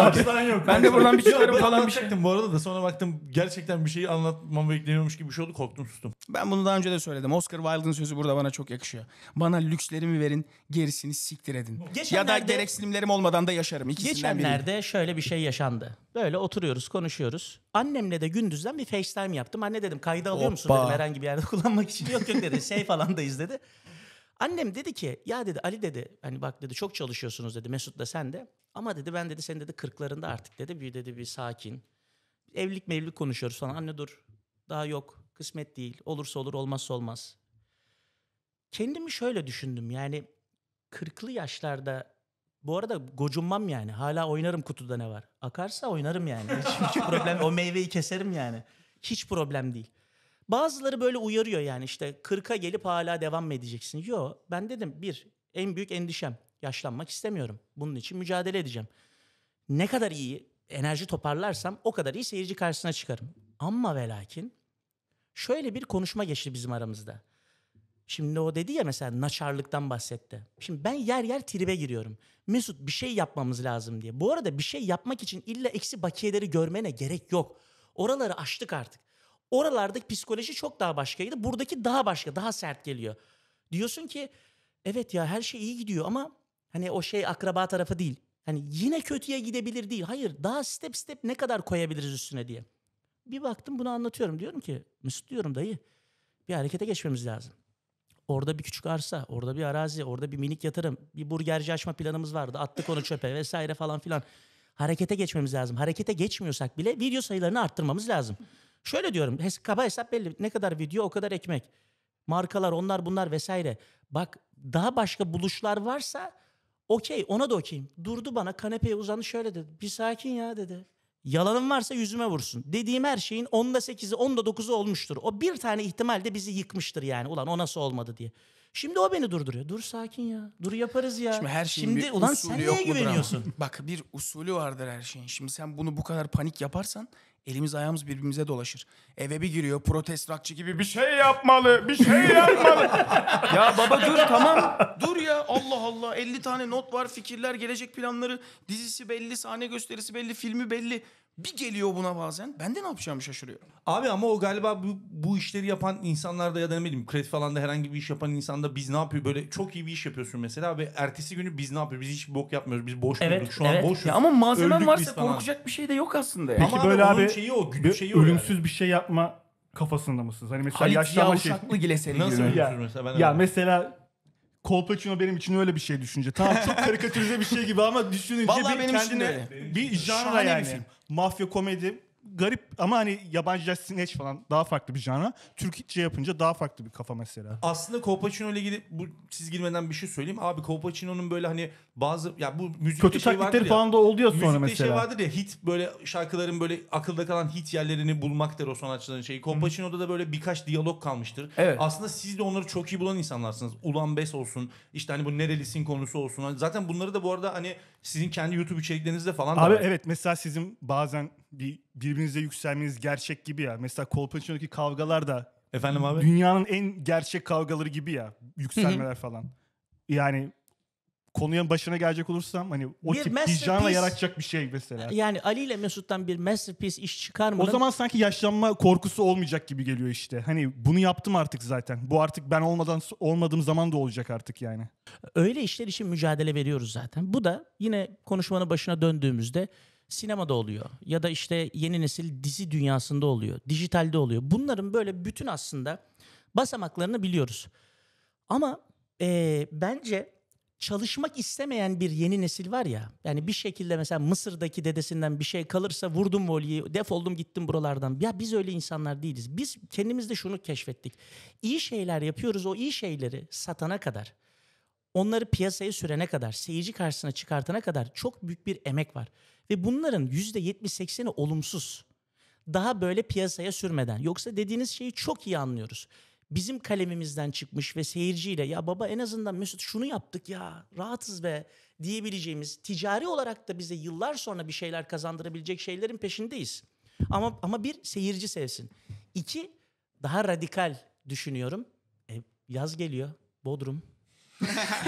yok. Ben de buradan bir çıkarım falan bir şey. Bu arada da sonra baktım gerçekten bir şeyi anlatmam bekleniyormuş gibi bir şey oldu. Korktum sustum. Ben bunu daha önce de söyledim. Oscar Wilde'ın sözü burada bana çok yakışıyor. Bana lükslerimi verin gerisini siktir edin. Geçenlerde, ya da gereksinimlerim olmadan da yaşarım. İkisinden geçenlerde biriyim. şöyle bir şey yaşandı. Böyle oturuyoruz konuşuyoruz. Annemle de gündüzden bir FaceTime yaptım. Anne dedim kaydı alıyor Hoppa. musun dedim herhangi bir yerde kullanmak için. Yok yok dedi şey falan da izledi. Annem dedi ki ya dedi Ali dedi hani bak dedi çok çalışıyorsunuz dedi Mesut da sen de. Ama dedi ben dedi sen dedi kırklarında artık dedi bir dedi bir sakin. Evlilik mevlilik konuşuyoruz falan. Anne dur daha yok kısmet değil olursa olur olmazsa olmaz. Kendimi şöyle düşündüm yani kırklı yaşlarda bu arada gocunmam yani. Hala oynarım kutuda ne var. Akarsa oynarım yani. Hiç, hiç problem. O meyveyi keserim yani. Hiç problem değil. Bazıları böyle uyarıyor yani işte 40'a gelip hala devam mı edeceksin? Yo ben dedim bir en büyük endişem yaşlanmak istemiyorum. Bunun için mücadele edeceğim. Ne kadar iyi enerji toparlarsam o kadar iyi seyirci karşısına çıkarım. Ama ve lakin şöyle bir konuşma geçti bizim aramızda. Şimdi o dedi ya mesela naçarlıktan bahsetti. Şimdi ben yer yer tribe giriyorum. Mesut bir şey yapmamız lazım diye. Bu arada bir şey yapmak için illa eksi bakiyeleri görmene gerek yok. Oraları açtık artık. Oralardaki psikoloji çok daha başkaydı. Buradaki daha başka, daha sert geliyor. Diyorsun ki evet ya her şey iyi gidiyor ama hani o şey akraba tarafı değil. Hani yine kötüye gidebilir değil. Hayır daha step step ne kadar koyabiliriz üstüne diye. Bir baktım bunu anlatıyorum. Diyorum ki Mesut diyorum dayı bir harekete geçmemiz lazım. Orada bir küçük arsa, orada bir arazi, orada bir minik yatırım, bir burgerci açma planımız vardı. Attık onu çöpe vesaire falan filan. Harekete geçmemiz lazım. Harekete geçmiyorsak bile video sayılarını arttırmamız lazım. Şöyle diyorum hes kaba hesap belli. Ne kadar video o kadar ekmek. Markalar onlar bunlar vesaire. Bak daha başka buluşlar varsa okey ona da okeyim. Durdu bana kanepeye uzandı şöyle dedi. Bir sakin ya dedi. Yalanım varsa yüzüme vursun. Dediğim her şeyin onda sekizi, onda dokuzu olmuştur. O bir tane ihtimal de bizi yıkmıştır yani. Ulan o nasıl olmadı diye. Şimdi o beni durduruyor. Dur sakin ya. Dur yaparız ya. Şimdi her şeyin Şimdi, bir ulan usulü sen yok neye güveniyorsun? ama? Bak bir usulü vardır her şeyin. Şimdi sen bunu bu kadar panik yaparsan Elimiz ayağımız birbirimize dolaşır. Eve bir giriyor protest protestrakçı gibi bir şey yapmalı, bir şey yapmalı. ya baba dur tamam dur ya Allah Allah 50 tane not var, fikirler, gelecek planları, dizisi belli, sahne gösterisi belli, filmi belli. Bir geliyor buna bazen. Ben de ne yapacağımı şaşırıyorum. Abi ama o galiba bu, bu işleri yapan insanlarda ya da ne bileyim kredi falan da herhangi bir iş yapan insanda biz ne yapıyor? Böyle çok iyi bir iş yapıyorsun mesela ve ertesi günü biz ne yapıyoruz? Biz hiç bok yapmıyoruz. Biz boş evet, Şu evet. an boşuz. Ya ama malzemen Öldük varsa korkacak bir şey de yok aslında. Yani. Peki ama böyle abi, şeyi o, bir, şeyi o ölümsüz yani. bir şey yapma kafasında mısınız? Hani mesela Halit yaşlanma şey. Halit Ziya Uşaklıgil'e Nasıl Ya, mesela ben ya mesela Colpacino benim için öyle bir şey düşünce. Tamam çok karikatürize bir şey gibi ama düşününce Vallahi bir benim için de öyle. bir janra Şahane bir yani. film. Mafya komedi garip ama hani yabancılar sineç falan daha farklı bir genre. Türkçe yapınca daha farklı bir kafa mesela. Aslında Copacino ile ilgili bu siz girmeden bir şey söyleyeyim. Abi Copacino'nun böyle hani bazı ya bu müzik kötü şey taklitleri ya, falan da oldu ya sonra şey mesela. şey vardır ya hit böyle şarkıların böyle akılda kalan hit yerlerini bulmaktır o sanatçıların şeyi. Copacino'da da böyle birkaç diyalog kalmıştır. Evet. Aslında siz de onları çok iyi bulan insanlarsınız. Ulan Bes olsun işte hani bu nerelisin konusu olsun. Hani zaten bunları da bu arada hani sizin kendi YouTube içeriklerinizde falan da Abi var. evet mesela sizin bazen bir birbirinize yükselmeniz gerçek gibi ya. Mesela Kolpaçino'daki kavgalar da Efendim abi? dünyanın en gerçek kavgaları gibi ya. Yükselmeler falan. Yani konuya başına gelecek olursam hani o bir tip hicranla yaratacak bir şey mesela. Yani Ali ile Mesut'tan bir masterpiece iş çıkar mı? O zaman sanki yaşlanma korkusu olmayacak gibi geliyor işte. Hani bunu yaptım artık zaten. Bu artık ben olmadan olmadığım zaman da olacak artık yani. Öyle işler için mücadele veriyoruz zaten. Bu da yine konuşmanın başına döndüğümüzde sinemada oluyor ya da işte yeni nesil dizi dünyasında oluyor, dijitalde oluyor. Bunların böyle bütün aslında basamaklarını biliyoruz. Ama e, bence çalışmak istemeyen bir yeni nesil var ya. Yani bir şekilde mesela Mısır'daki dedesinden bir şey kalırsa vurdum voliyi, defoldum gittim buralardan. Ya biz öyle insanlar değiliz. Biz kendimizde şunu keşfettik. İyi şeyler yapıyoruz. O iyi şeyleri satana kadar, onları piyasaya sürene kadar, seyirci karşısına çıkartana kadar çok büyük bir emek var. Ve bunların %70-80'i olumsuz. Daha böyle piyasaya sürmeden. Yoksa dediğiniz şeyi çok iyi anlıyoruz bizim kalemimizden çıkmış ve seyirciyle ya baba en azından Mesut şunu yaptık ya rahatız be diyebileceğimiz ticari olarak da bize yıllar sonra bir şeyler kazandırabilecek şeylerin peşindeyiz. Ama ama bir seyirci sevsin. İki daha radikal düşünüyorum. E, yaz geliyor. Bodrum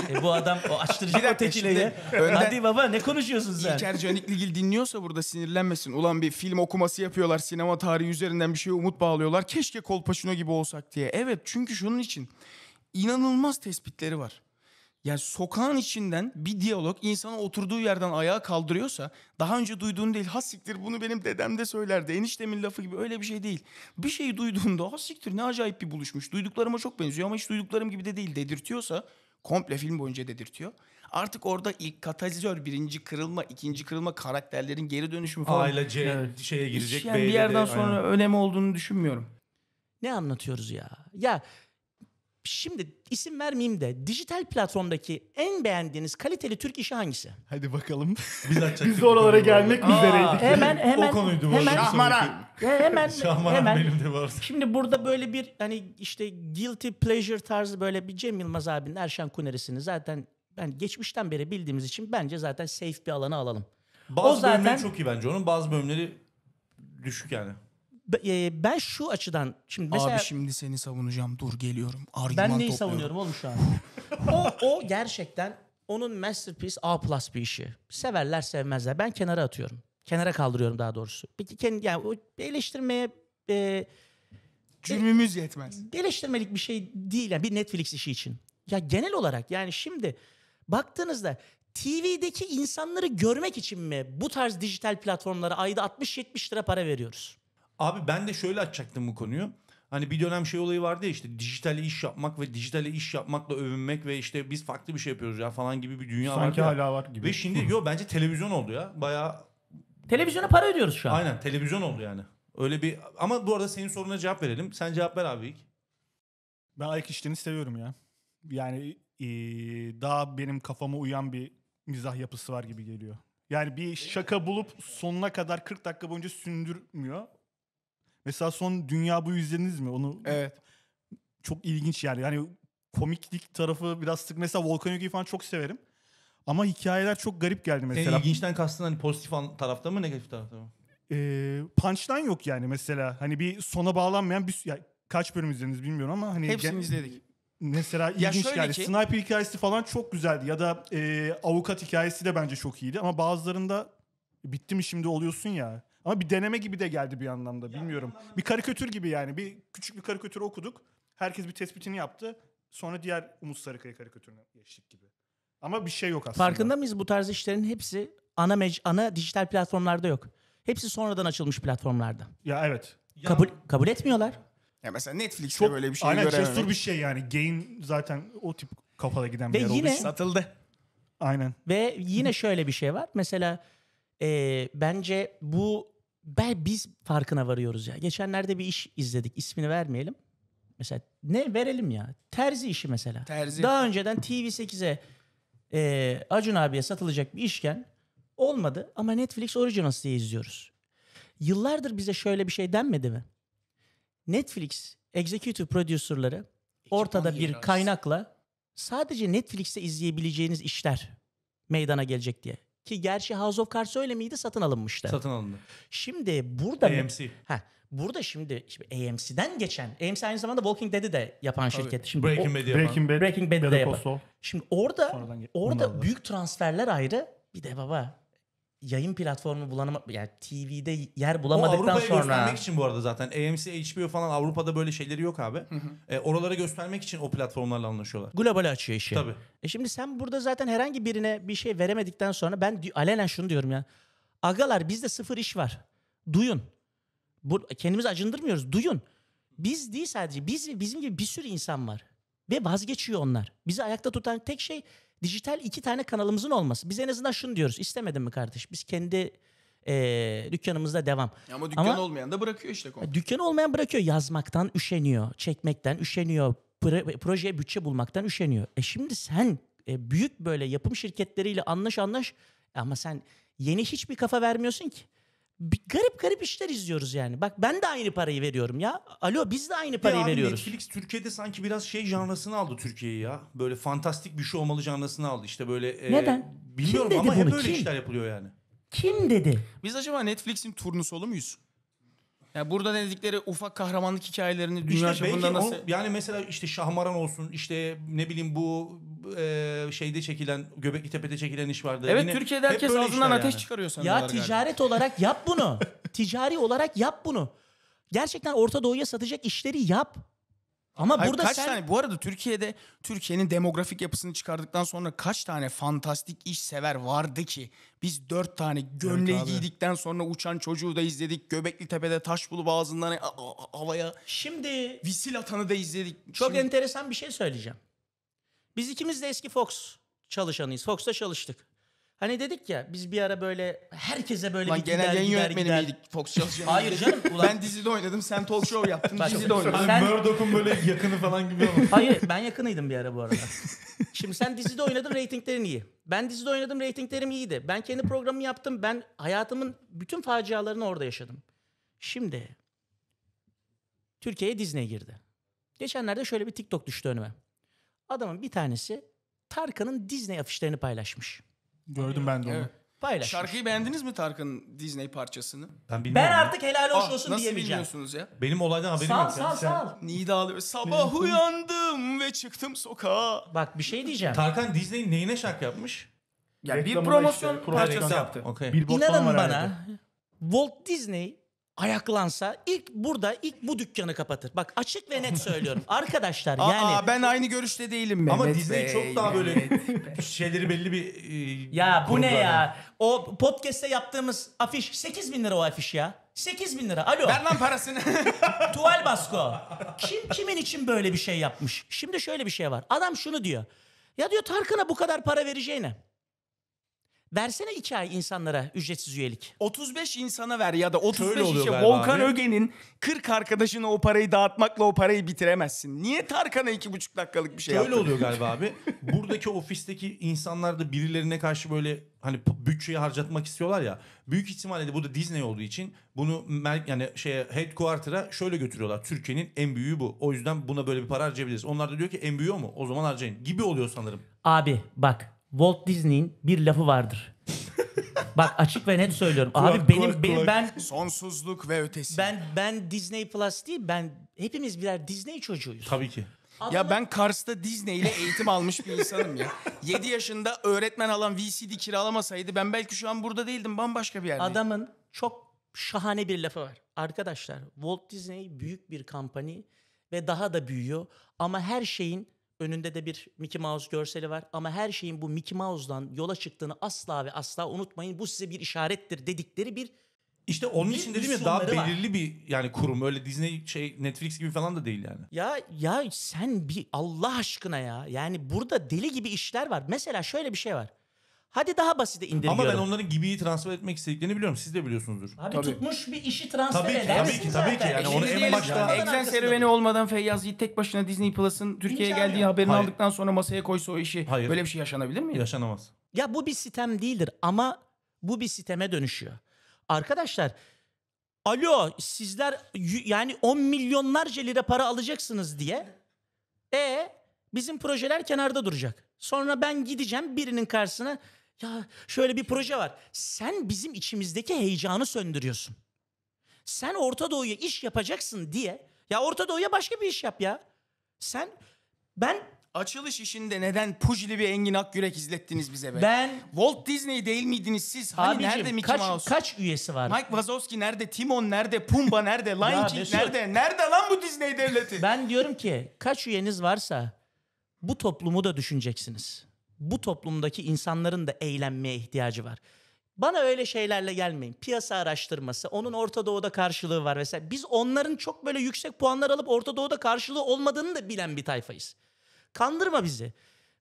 e bu adam o açtıracak o tekileye. Önden... Hadi baba ne konuşuyorsun sen? İlker Canikligil dinliyorsa burada sinirlenmesin. Ulan bir film okuması yapıyorlar. Sinema tarihi üzerinden bir şeye umut bağlıyorlar. Keşke Kolpaçino gibi olsak diye. Evet çünkü şunun için inanılmaz tespitleri var. Yani sokağın içinden bir diyalog insanı oturduğu yerden ayağa kaldırıyorsa daha önce duyduğun değil ha siktir bunu benim dedem de söylerdi eniştemin lafı gibi öyle bir şey değil. Bir şeyi duyduğunda ha siktir ne acayip bir buluşmuş duyduklarıma çok benziyor ama hiç duyduklarım gibi de değil dedirtiyorsa Komple film boyunca dedirtiyor. Artık orada ilk katalizör, birinci kırılma, ikinci kırılma, karakterlerin geri dönüşümü falan. ile C evet. şeye girecek. Yani bir yerden de, sonra aynen. önemi olduğunu düşünmüyorum. Ne anlatıyoruz ya? Ya Şimdi isim vermeyeyim de dijital platformdaki en beğendiğiniz kaliteli Türk işi hangisi? Hadi bakalım. Biz, Biz de oralara gelmek Aa, üzereydik. Hemen hemen o konuydu hemen Şahmaran. Hemen Şahmaran hemen. benim de vardı. Şimdi burada böyle bir hani işte guilty pleasure tarzı böyle bir Cem Yılmaz abinin Erşen Kunerisi'ni zaten ben geçmişten beri bildiğimiz için bence zaten safe bir alanı alalım. Bazı o zaten, bölümleri çok iyi bence onun bazı bölümleri düşük yani e, ben şu açıdan şimdi mesela... Abi şimdi seni savunacağım dur geliyorum. Argüman ben neyi topluyorum. savunuyorum oğlum şu an? o, o gerçekten onun masterpiece A plus bir işi. Severler sevmezler. Ben kenara atıyorum. Kenara kaldırıyorum daha doğrusu. Peki kendi yani o eleştirmeye e, cürmümüz yetmez. Eleştirmelik bir şey değil yani bir Netflix işi için. Ya genel olarak yani şimdi baktığınızda TV'deki insanları görmek için mi bu tarz dijital platformlara ayda 60-70 lira para veriyoruz? Abi ben de şöyle açacaktım bu konuyu. Hani bir dönem şey olayı vardı ya işte dijital iş yapmak ve dijital iş yapmakla övünmek ve işte biz farklı bir şey yapıyoruz ya falan gibi bir dünya Sanki vardı ya. hala var gibi. Ve şimdi yo bence televizyon oldu ya. Bayağı Televizyona para ödüyoruz şu an. aynen televizyon oldu yani. Öyle bir ama bu arada senin soruna cevap verelim. Sen cevap ver abi ilk. Ben ayak işlerini seviyorum ya. Yani e, daha benim kafama uyan bir mizah yapısı var gibi geliyor. Yani bir şaka bulup sonuna kadar 40 dakika boyunca sündürmüyor. Mesela son Dünya Bu izlediniz mi? Onu Evet. Çok ilginç yani. Yani komiklik tarafı biraz sık. Mesela Volkan Öge'yi falan çok severim. Ama hikayeler çok garip geldi mesela. Senin ilginçten kastın hani pozitif tarafta mı negatif tarafta mı? Ee, punchline yok yani mesela. Hani bir sona bağlanmayan bir... ya kaç bölüm izlediniz bilmiyorum ama hani... Hepsini gen- izledik. Mesela ilginç şöyle geldi. ki- Sniper hikayesi falan çok güzeldi. Ya da e, avukat hikayesi de bence çok iyiydi. Ama bazılarında bitti mi şimdi oluyorsun ya. Ama bir deneme gibi de geldi bir anlamda bilmiyorum. Bir karikatür gibi yani. Bir küçük bir karikatürü okuduk. Herkes bir tespitini yaptı. Sonra diğer Umut Sarıkaya karikatürüne geçtik gibi. Ama bir şey yok aslında. Farkında mıyız bu tarz işlerin hepsi ana mec ana dijital platformlarda yok. Hepsi sonradan açılmış platformlarda. Ya evet. Kabul kabul etmiyorlar. Ya mesela Netflix'te Çok, böyle bir şey aynen görememek. cesur bir şey yani. Gain zaten o tip kafada giden bir Ve yer yine- olduğu Satıldı. Aynen. Ve yine şöyle bir şey var. Mesela e, bence bu ben biz farkına varıyoruz ya. Geçenlerde bir iş izledik. İsmini vermeyelim. Mesela ne verelim ya? Terzi işi mesela. Terzi. Daha önceden TV8'e e, Acun abiye satılacak bir işken olmadı ama Netflix Originals diye izliyoruz. Yıllardır bize şöyle bir şey denmedi mi? Netflix executive producerları ortada bir kaynakla sadece Netflix'te izleyebileceğiniz işler meydana gelecek diye. Ki gerçi House of Cards öyle miydi? Satın alınmıştı. Satın alındı. Şimdi burada... AMC. Heh, burada şimdi, şimdi AMC'den geçen, AMC aynı zamanda Walking Dead'i de yapan Tabii. şirket. Şimdi Breaking Bad'i Breaking Bad, Breaking Bad'i de yapan. Şimdi orada, orada büyük transferler ayrı. Bir de baba yayın platformu bulanama yani TV'de yer bulamadıktan sonra göstermek için bu arada zaten AMC, HBO falan Avrupa'da böyle şeyleri yok abi. E, oralara göstermek için o platformlarla anlaşıyorlar. Global açıyor işi. Tabii. E şimdi sen burada zaten herhangi birine bir şey veremedikten sonra ben alenen şunu diyorum ya. Agalar bizde sıfır iş var. Duyun. Bu, kendimizi acındırmıyoruz. Duyun. Biz değil sadece. Biz, bizim gibi bir sürü insan var. Ve vazgeçiyor onlar. Bizi ayakta tutan tek şey dijital iki tane kanalımızın olması. Biz en azından şunu diyoruz. İstemedin mi kardeş? Biz kendi e, dükkanımızda devam. Ama dükkan Ama, olmayan da bırakıyor işte. Komple. Dükkan olmayan bırakıyor. Yazmaktan üşeniyor. Çekmekten üşeniyor. Pro, projeye bütçe bulmaktan üşeniyor. E şimdi sen e, büyük böyle yapım şirketleriyle anlaş anlaş ama sen yeni hiçbir kafa vermiyorsun ki garip garip işler izliyoruz yani. Bak ben de aynı parayı veriyorum ya. Alo biz de aynı parayı ya abi, veriyoruz. Netflix Türkiye'de sanki biraz şey janrasını aldı Türkiye'yi ya. Böyle fantastik bir şey olmalı janrasını aldı. İşte böyle e, Neden? E, bilmiyorum Kim dedi ama bunu? hep böyle işler yapılıyor yani. Kim dedi? Biz acaba Netflix'in turnusolu muyuz? Yani burada dedikleri ufak kahramanlık hikayelerini dünya işte çapında nasıl... O, yani mesela işte Şahmaran olsun işte ne bileyim bu e, şeyde çekilen Göbekli Tepe'de çekilen iş vardı. Evet Yine, Türkiye'de herkes ağzından ateş çıkarıyor sanıyorlar. Ya ticaret galiba. olarak yap bunu. Ticari olarak yap bunu. Gerçekten Orta Doğu'ya satacak işleri yap. Ama Hayır, burada kaç sen... tane bu arada Türkiye'de Türkiye'nin demografik yapısını çıkardıktan sonra kaç tane fantastik iş sever vardı ki biz dört tane gömleği evet, giydikten sonra uçan çocuğu da izledik. Göbekli Tepe'de taş bulup ağzından e, havaya Şimdi visil atanı da izledik. Çok Şimdi... enteresan bir şey söyleyeceğim. Biz ikimiz de eski Fox çalışanıyız. Fox'ta çalıştık. Hani dedik ya biz bir ara böyle herkese böyle Lan bir genel gider, yayın gider, yönetmeni gider. miydik Fox çalışanı? Hayır canım. Ulan. Ben dizide oynadım sen talk show yaptın Bak, dizide oynadım. Sen... Murdoch'un böyle yakını falan gibi ama. Hayır ben yakınıydım bir ara bu arada. Şimdi sen dizide oynadın reytinglerin iyi. Ben dizide oynadım reytinglerim iyiydi. Ben kendi programımı yaptım. Ben hayatımın bütün facialarını orada yaşadım. Şimdi Türkiye'ye Disney girdi. Geçenlerde şöyle bir TikTok düştü önüme. Adamın bir tanesi Tarkan'ın Disney afişlerini paylaşmış. Gördüm ben de onu. Evet. Paylaşmış. Şarkıyı beğendiniz mi Tarkan Disney parçasını? Ben bilmiyorum. Ben artık helal hoş ah, olsun nasıl diyemeyeceğim. Nasıl bilmiyorsunuz ya? Benim olaydan haberim sağ, yok. Sağ ya. sağ sağ. Nida alıyor. Sabah uyandım ve çıktım sokağa. Bak bir şey diyeceğim. Tarkan Disney'in neyine şarkı yapmış? Ya bir promosyon işte, parçası yaptı. Okay. İnanın bana herhalde. Walt Disney ayaklansa ilk burada ilk bu dükkanı kapatır. Bak açık ve net söylüyorum. Arkadaşlar yani. Aa, ben aynı görüşte değilim. Mehmet Ama Disney çok daha böyle şeyleri belli bir e, Ya bu ne ya? O podcast'te yaptığımız afiş 8 bin lira o afiş ya. 8 bin lira. Alo. Ver lan parasını. Tuval basko. Kim kimin için böyle bir şey yapmış? Şimdi şöyle bir şey var. Adam şunu diyor. Ya diyor Tarkan'a bu kadar para vereceğine. Versene iki ay insanlara ücretsiz üyelik. 35 insana ver ya da 35 oluyor işte Volkan abi. Ögen'in 40 arkadaşına o parayı dağıtmakla o parayı bitiremezsin. Niye Tarkan'a iki buçuk dakikalık bir şey Öyle yaptın? oluyor galiba abi. Buradaki ofisteki insanlar da birilerine karşı böyle hani bütçeyi harcatmak istiyorlar ya. Büyük ihtimalle de bu da Disney olduğu için bunu yani şey headquarter'a şöyle götürüyorlar. Türkiye'nin en büyüğü bu. O yüzden buna böyle bir para harcayabiliriz. Onlar da diyor ki en büyüğü o mu? O zaman harcayın. Gibi oluyor sanırım. Abi bak Walt Disney'in bir lafı vardır. Bak açık ve net söylüyorum. Kulak, Abi benim, kulak, benim ben sonsuzluk ve ötesi. Ben ben Disney Plus değil ben hepimiz birer Disney çocuğuyuz. Tabii ki. Adını... Ya ben Kars'ta Disney ile eğitim almış bir insanım ya. 7 yaşında öğretmen alan VCD kiralamasaydı ben belki şu an burada değildim bambaşka bir yerde. Adamın çok şahane bir lafı var. Arkadaşlar Walt Disney büyük bir kampanya ve daha da büyüyor ama her şeyin Önünde de bir Mickey Mouse görseli var ama her şeyin bu Mickey Mouse'dan yola çıktığını asla ve asla unutmayın. Bu size bir işarettir dedikleri bir işte onun için dedim ya daha belirli var. bir yani kurum öyle Disney şey Netflix gibi falan da değil yani. Ya ya sen bir Allah aşkına ya yani burada deli gibi işler var. Mesela şöyle bir şey var. Hadi daha basite indiriyorum. Ama ben onların gibiyi transfer etmek istediklerini biliyorum. Siz de biliyorsunuzdur. Abi Tabii. tutmuş bir işi transfer tabii ki, tabii ki, tabii ki. Yani onu en başta... Eksen serüveni olmadan Feyyaz Yiğit tek başına Disney Plus'ın Türkiye'ye geldiği yok. haberini Hayır. aldıktan sonra masaya koysa o işi. Hayır. Böyle bir şey yaşanabilir mi? Yaşanamaz. Ya bu bir sistem değildir ama bu bir sisteme dönüşüyor. Arkadaşlar alo sizler yani 10 milyonlarca lira para alacaksınız diye e bizim projeler kenarda duracak. Sonra ben gideceğim birinin karşısına ya şöyle bir proje var. Sen bizim içimizdeki heyecanı söndürüyorsun. Sen Orta Doğu'ya iş yapacaksın diye. Ya Orta Doğu'ya başka bir iş yap ya. Sen ben Açılış işinde neden Pujli bir Engin Akgürek izlettiniz bize be? Ben Walt Disney değil miydiniz siz? Hani abicim, nerede Mickey kaç, Mouse? Kaç üyesi var? Mike Wazowski nerede? Timon nerede? Pumba nerede? Lion King nerede? Nerede lan bu Disney devleti? Ben diyorum ki kaç üyeniz varsa bu toplumu da düşüneceksiniz bu toplumdaki insanların da eğlenmeye ihtiyacı var. Bana öyle şeylerle gelmeyin. Piyasa araştırması, onun Orta Doğu'da karşılığı var vesaire. Biz onların çok böyle yüksek puanlar alıp Orta Doğu'da karşılığı olmadığını da bilen bir tayfayız. Kandırma bizi.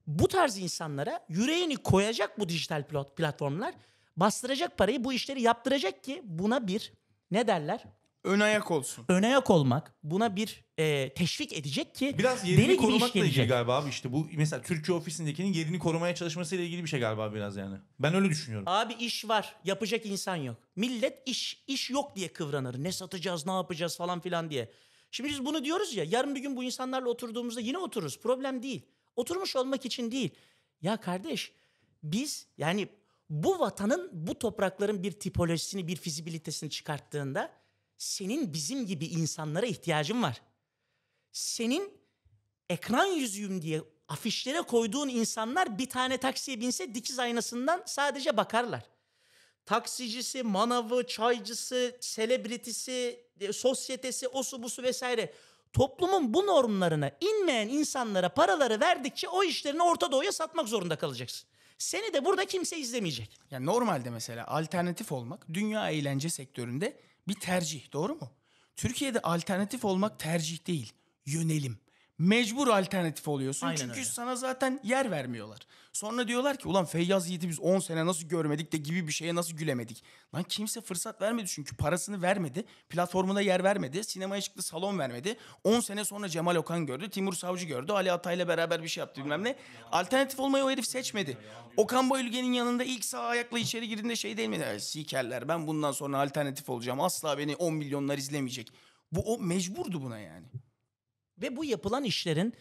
Bu tarz insanlara yüreğini koyacak bu dijital platformlar, bastıracak parayı, bu işleri yaptıracak ki buna bir ne derler? Ön ayak olsun. Ön ayak olmak buna bir e, teşvik edecek ki biraz yerini korumakla ilgili galiba abi işte bu mesela Türkiye ofisindekinin yerini korumaya çalışmasıyla ilgili bir şey galiba biraz yani. Ben öyle düşünüyorum. Abi iş var, yapacak insan yok. Millet iş iş yok diye kıvranır. Ne satacağız, ne yapacağız falan filan diye. Şimdi biz bunu diyoruz ya yarın bir gün bu insanlarla oturduğumuzda yine otururuz. Problem değil. Oturmuş olmak için değil. Ya kardeş biz yani bu vatanın bu toprakların bir tipolojisini bir fizibilitesini çıkarttığında senin bizim gibi insanlara ihtiyacın var. Senin ekran yüzüyüm diye afişlere koyduğun insanlar bir tane taksiye binse dikiz aynasından sadece bakarlar. Taksicisi, manavı, çaycısı, selebritisi, e, sosyetesi, osu busu vesaire. Toplumun bu normlarına inmeyen insanlara paraları verdikçe o işlerini Orta Doğu'ya satmak zorunda kalacaksın. Seni de burada kimse izlemeyecek. Yani normalde mesela alternatif olmak dünya eğlence sektöründe bir tercih doğru mu? Türkiye'de alternatif olmak tercih değil, yönelim mecbur alternatif oluyorsun. Aynen Çünkü öyle. sana zaten yer vermiyorlar. Sonra diyorlar ki ulan Feyyaz Yiğit'i biz 10 sene nasıl görmedik de gibi bir şeye nasıl gülemedik. Lan kimse fırsat vermedi çünkü parasını vermedi. Platformuna yer vermedi. Sinemaya çıktı salon vermedi. 10 sene sonra Cemal Okan gördü. Timur Savcı gördü. Ali Atay'la beraber bir şey yaptı bilmem ne. Alternatif olmayı o herif seçmedi. Okan Bayülgen'in yanında ilk sağ ayakla içeri girdiğinde şey değil mi? Sikerler ben bundan sonra alternatif olacağım. Asla beni 10 milyonlar izlemeyecek. Bu o mecburdu buna yani. Ve bu yapılan işlerin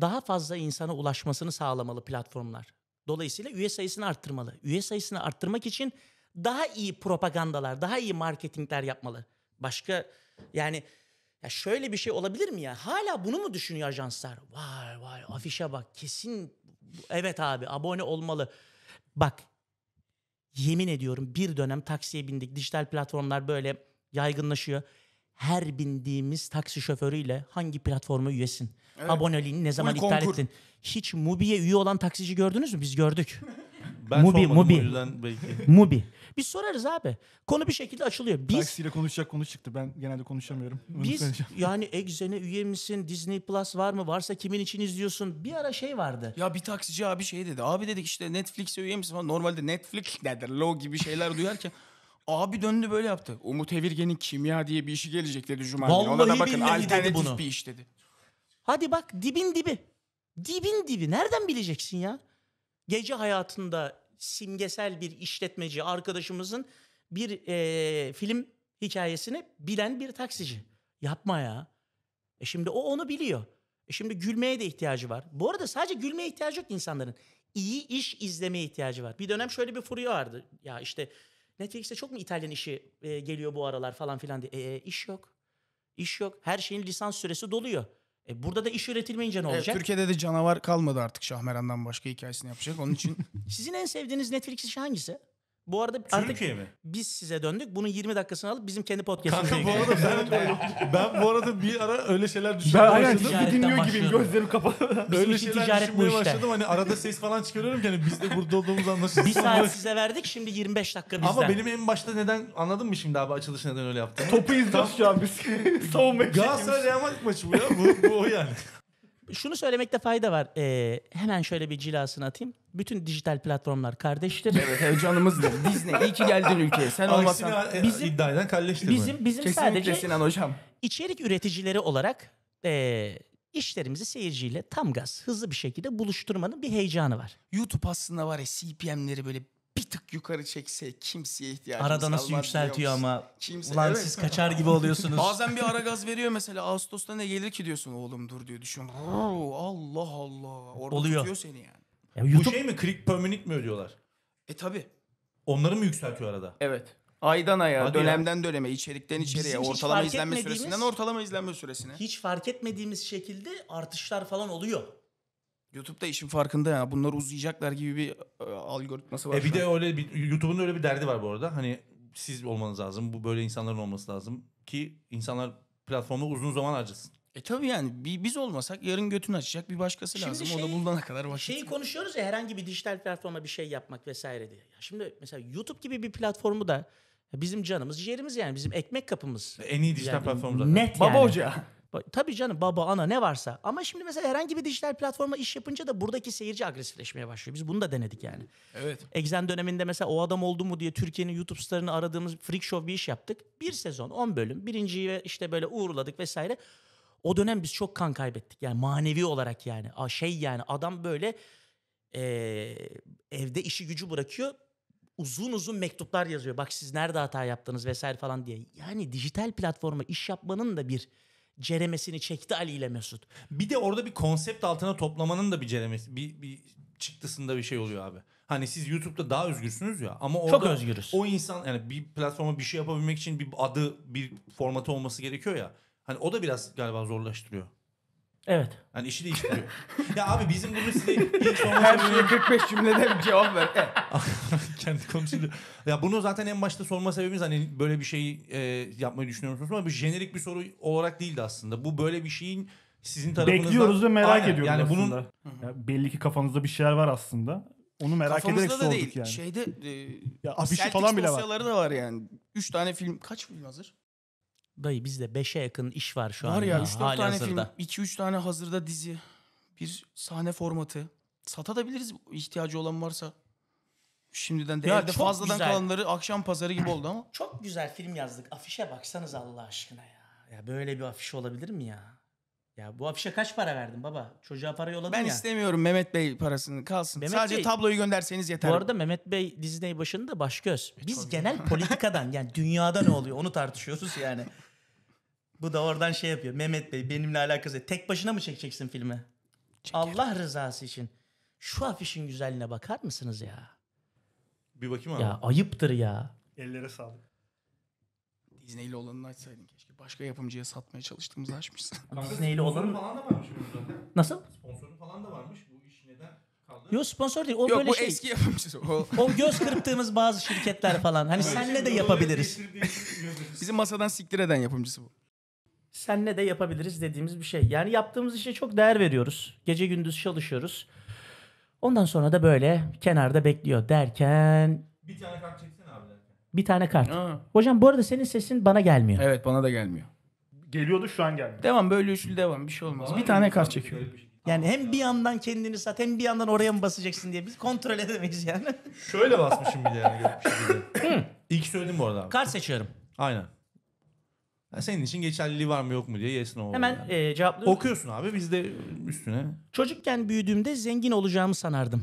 daha fazla insana ulaşmasını sağlamalı platformlar. Dolayısıyla üye sayısını arttırmalı. Üye sayısını arttırmak için daha iyi propagandalar, daha iyi marketingler yapmalı. Başka yani ya şöyle bir şey olabilir mi ya? Hala bunu mu düşünüyor ajanslar? Vay vay afişe bak kesin evet abi abone olmalı. Bak yemin ediyorum bir dönem taksiye bindik. Dijital platformlar böyle yaygınlaşıyor her bindiğimiz taksi şoförüyle hangi platforma üyesin? Evet. Aboneliğini ne zaman Full iptal ettin? Hiç Mubi'ye üye olan taksici gördünüz mü? Biz gördük. Ben Mubi, Mubi. Mubi. Biz sorarız abi. Konu bir şekilde açılıyor. Biz Taksiyle konuşacak konuş çıktı. Ben genelde konuşamıyorum. Bunu biz yani Exxen'e üye misin? Disney Plus var mı? Varsa kimin için izliyorsun? Bir ara şey vardı. Ya bir taksici abi şey dedi. Abi dedik işte Netflix'e üye misin Normalde Netflix nedir? Low gibi şeyler duyarken Abi döndü böyle yaptı. Umut Evirgen'in kimya diye bir işi gelecek dedi Cuma günü. Ona da bakın alternatif bunu. bir iş dedi. Hadi bak dibin dibi. Dibin dibi. Nereden bileceksin ya? Gece hayatında simgesel bir işletmeci arkadaşımızın bir eee, film hikayesini bilen bir taksici. Yapma ya. E şimdi o onu biliyor. E şimdi gülmeye de ihtiyacı var. Bu arada sadece gülmeye ihtiyacı yok insanların. İyi iş izlemeye ihtiyacı var. Bir dönem şöyle bir furya vardı. Ya işte Netflix'te çok mu İtalyan işi e, geliyor bu aralar falan filan diye. E, e, iş yok. İş yok. Her şeyin lisans süresi doluyor. E, burada da iş üretilmeyince ne olacak? Evet, Türkiye'de de canavar kalmadı artık Şahmeran'dan başka hikayesini yapacak. Onun için... Sizin en sevdiğiniz Netflix işi hangisi? Bu arada Türkiye artık mi? biz size döndük. Bunun 20 dakikasını alıp bizim kendi podcast'ımıza Kanka bu arada ben, ben bu arada bir ara öyle şeyler düşünmeye ben başladım. Ben aynen dinliyor gibiyim gözlerim kapalı. öyle şeyler düşünmeye işte. başladım. Hani arada ses falan çıkarıyorum ki hani biz de burada olduğumuz anlaşılsın. bir saat size verdik şimdi 25 dakika bizden. Ama benim en başta neden anladın mı şimdi abi açılış neden öyle yaptım? Topu izliyoruz şu an biz. Savunma Galatasaray Real Madrid maçı bu ya. Bu, bu o yani şunu söylemekte fayda var. Ee, hemen şöyle bir cilasını atayım. Bütün dijital platformlar kardeştir. Evet, evet canımızdır. Disney iyi ki geldin ülkeye. Sen Aksine olmasan e, bizim, iddia eden Bizim, bizim Kesinlikle sadece Sinan hocam. içerik üreticileri olarak e, işlerimizi seyirciyle tam gaz hızlı bir şekilde buluşturmanın bir heyecanı var. YouTube aslında var ya CPM'leri böyle bir tık yukarı çekse kimseye ihtiyacımız Arada nasıl yükseltiyor ama Kimse, ulan evet. siz kaçar gibi oluyorsunuz. Bazen bir ara gaz veriyor mesela Ağustos'ta ne gelir ki diyorsun oğlum dur diyor düşün. Allah Allah. Orada Oluyor. tutuyor seni yani. Ya Bu şey mi? Krik per minute mi ödüyorlar? E tabi. Onları mı yükseltiyor arada? Evet. Aydan aya, Hadi ya. dönemden döneme, içerikten içeriye, Bizim ortalama fark izlenme etmediğimiz- süresinden ortalama izlenme süresine. hiç fark etmediğimiz şekilde artışlar falan oluyor. YouTube'da işin farkında ya. Bunlar uzayacaklar gibi bir e, algoritması var. E bir de öyle bir YouTube'un öyle bir derdi var bu arada. Hani siz olmanız lazım. Bu böyle insanların olması lazım ki insanlar platformda uzun zaman harcasın. E tabii yani bi- biz olmasak yarın götünü açacak bir başkası Şimdi lazım. Şey, o da bulana kadar vakit. Şeyi konuşuyoruz ya herhangi bir dijital platforma bir şey yapmak vesaire diye. Ya şimdi mesela YouTube gibi bir platformu da bizim canımız ciğerimiz yani bizim ekmek kapımız. En iyi dijital yani, platformumuz. Net yani. Baba Tabii canım baba, ana ne varsa. Ama şimdi mesela herhangi bir dijital platforma iş yapınca da buradaki seyirci agresifleşmeye başlıyor. Biz bunu da denedik yani. Evet. Exen döneminde mesela o adam oldu mu diye Türkiye'nin YouTube starını aradığımız Freak Show bir iş yaptık. Bir sezon, 10 bölüm. Birinciyi işte böyle uğurladık vesaire. O dönem biz çok kan kaybettik. Yani manevi olarak yani. Şey yani adam böyle e, evde işi gücü bırakıyor uzun uzun mektuplar yazıyor. Bak siz nerede hata yaptınız vesaire falan diye. Yani dijital platforma iş yapmanın da bir ceremesini çekti Ali ile Mesut. Bir de orada bir konsept altına toplamanın da bir ceremesi, bir, bir çıktısında bir şey oluyor abi. Hani siz YouTube'da daha özgürsünüz ya ama orada Çok özgürüz. o insan yani bir platforma bir şey yapabilmek için bir adı, bir formatı olması gerekiyor ya. Hani o da biraz galiba zorlaştırıyor. Evet. Hani işi değiştiriyor. ya abi bizim bunu size ilk sormamız... Her şeye 45 cümlede bir cevap ver. Kendi konusuyla. Ya bunu zaten en başta sorma sebebimiz hani böyle bir şeyi e, yapmayı düşünüyor Ama bu jenerik bir soru olarak değildi aslında. Bu böyle bir şeyin sizin tarafınızdan... Bekliyoruz ve merak Aynen. ediyoruz yani aslında. Bunun... Ya belli ki kafanızda bir şeyler var aslında. Onu merak Kafamızda ederek sorduk değil. yani. Şeyde e, ya, falan bile var. dosyaları da var yani. Üç tane film. Kaç film hazır? Dayı bizde 5'e yakın iş var şu an. Var ya 3-4 tane hazırda. film, 2-3 tane hazırda dizi, bir sahne formatı. Satabiliriz ihtiyacı olan varsa. Şimdiden de ya elde fazladan güzel. kalanları akşam pazarı gibi oldu ama. Çok güzel film yazdık. Afişe baksanız Allah aşkına ya. Ya böyle bir afiş olabilir mi ya? Ya bu afişe kaç para verdin baba? Çocuğa para yolladın ben ya. Ben istemiyorum Mehmet Bey parasını kalsın. Mehmet Sadece Bey, tabloyu gönderseniz yeter. Bu arada Mehmet Bey Disney başında baş başköz. E, Biz genel politikadan yani dünyada ne oluyor onu tartışıyoruz yani. Bu da oradan şey yapıyor. Mehmet Bey benimle alakası yok. Tek başına mı çekeceksin filmi? Çekerim. Allah rızası için. Şu afişin güzelliğine bakar mısınız ya? Bir bakayım abi. Ya ayıptır ya. Ellere sağlık. Disney'li olanını açsaydın keşke. Başka yapımcıya satmaya çalıştığımızı açmışsın. Disney'li olanı... falan da varmış bunun zaten. Nasıl? Sponsorun falan da varmış. Bu iş neden kaldı? Yok sponsor değil. O Yok böyle bu şey. eski yapımcısı. O, o göz kırptığımız bazı şirketler falan. Hani senle de yapabiliriz. Bizim masadan siktir eden yapımcısı bu senle de yapabiliriz dediğimiz bir şey. Yani yaptığımız işe çok değer veriyoruz. Gece gündüz çalışıyoruz. Ondan sonra da böyle kenarda bekliyor derken... Bir tane kart çeksin abi derken. Bir tane kart. Aa. Hocam bu arada senin sesin bana gelmiyor. Evet bana da gelmiyor. Geliyordu şu an gelmiyor. Devam böyle üçlü devam bir şey olmaz. Bana bir tane kart çekiyor. Şey. Yani hem bir yandan kendini sat hem bir yandan oraya mı basacaksın diye biz kontrol edemeyiz yani. Şöyle basmışım bir de yani. Şey İlk söyledim bu arada abi. Kart seçiyorum. Aynen senin için geçerliliği var mı yok mu diye yes no. Hemen yani. e, cevaplıyorum. Okuyorsun abi biz de üstüne. Çocukken büyüdüğümde zengin olacağımı sanardım.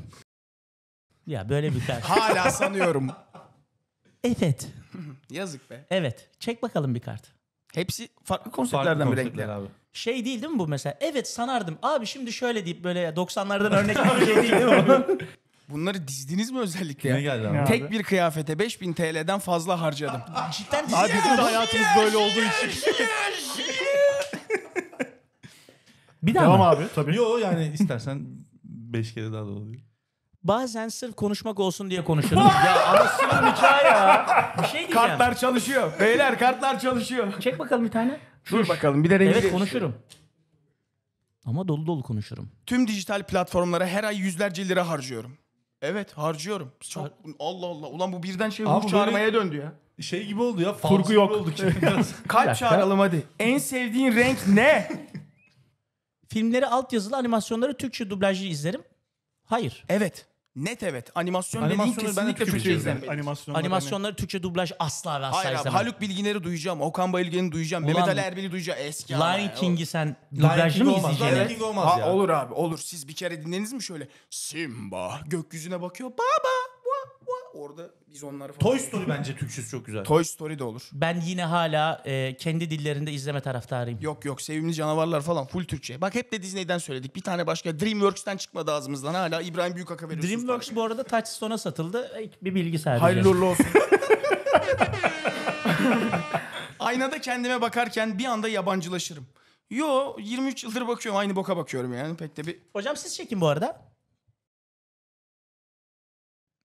Ya böyle bir kart. Hala sanıyorum. Evet. Yazık be. Evet. Çek bakalım bir kart. Hepsi farklı konseptlerden bir renkler abi. Şey değil değil mi bu mesela? Evet sanardım. Abi şimdi şöyle deyip böyle 90'lardan örnek bir şey değil değil mi? Bunları dizdiniz mi özellikle? Ne geldi abi? Tek bir kıyafete 5000 TL'den fazla harcadım. Cidden dizdiniz Abi bizim de hayatımız böyle olduğu için. Bir daha Devam mı? abi tabii. Yo yani istersen 5 kere daha da olabilir. Bazen sırf konuşmak olsun diye konuşuyoruz. ya anasını nikahı ya. Bir şey diyeceğim. Kartlar çalışıyor. Beyler kartlar çalışıyor. Çek bakalım bir tane. Dur bakalım bir de rengi Evet konuşurum. Ama dolu dolu konuşurum. Tüm dijital platformlara her ay yüzlerce lira harcıyorum. Evet harcıyorum. Çok Har- Allah Allah. Ulan bu birden şey Abi ruh çağırmaya döndü ya. Şey gibi oldu ya. Kurgu falso gibi yok. Olduk şimdi Kalp çağıralım hadi. En sevdiğin renk ne? Filmleri altyazılı animasyonları Türkçe dublajlı izlerim. Hayır. Evet. Net evet. Animasyon Animasyonları dediğin ben de Türkçe Türkçe izlemedim. izlemedim. Animasyonlar Animasyonları Türkçe dublaj asla ve asla Hayır abi, izlemedim. Haluk Bilginer'i duyacağım. Okan Bayülgen'i duyacağım. Ulan- Mehmet Ali Erbil'i duyacağım. Eski Lion King'i sen dublajlı mı olmaz. Lion King olmaz Ha, ya. Olur abi olur. Siz bir kere dinlediniz mi şöyle? Simba gökyüzüne bakıyor. Baba Orada biz onları falan... Toy Story bence Türkçesi çok güzel. Toy Story de olur. Ben yine hala e, kendi dillerinde izleme taraftarıyım. Yok yok sevimli canavarlar falan full Türkçe. Bak hep de Disney'den söyledik. Bir tane başka Dreamworks'ten çıkmadı ağzımızdan. Hala İbrahim Büyükak'a veriyorsunuz. Dreamworks bu arada Touchstone'a satıldı. E, bir bilgi sadece. Hayırlı uğurlu olsun. Aynada kendime bakarken bir anda yabancılaşırım. Yo 23 yıldır bakıyorum aynı boka bakıyorum yani pek de bir... Hocam siz çekin bu arada.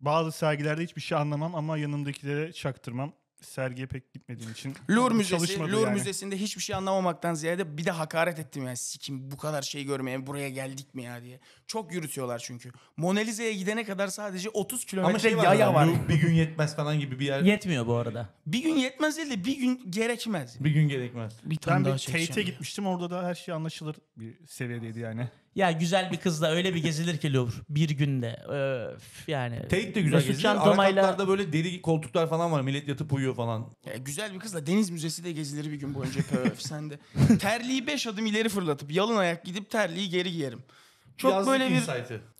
Bazı sergilerde hiçbir şey anlamam ama yanımdakilere çaktırmam. Sergiye pek gitmediğim için. Lur Müzesi, Lur yani. Müzesi'nde hiçbir şey anlamamaktan ziyade bir de hakaret ettim yani. Sikim bu kadar şey görmeye buraya geldik mi ya diye. Çok yürütüyorlar çünkü. Mona Lisa'ya gidene kadar sadece 30 kilometre şey yaya var. bir gün yetmez falan gibi bir yer. Yetmiyor bu arada. Bir gün yetmez değil de bir gün gerekmez. Bir gün gerekmez. Bir tane ben bir Tate'e gitmiştim orada da her şey anlaşılır bir seviyedeydi yani. Ya güzel bir kızla öyle bir gezilir ki Louvre bir günde. Öf, yani. Teyit de güzel Mesut gezilir. Çantamayla... Araplarda böyle deri koltuklar falan var. Millet yatıp uyuyor falan. Ya güzel bir kızla deniz müzesi de gezilir bir gün boyunca. Öf sen de. Terliği beş adım ileri fırlatıp yalın ayak gidip terliği geri giyerim. Çok Yazlık böyle bir...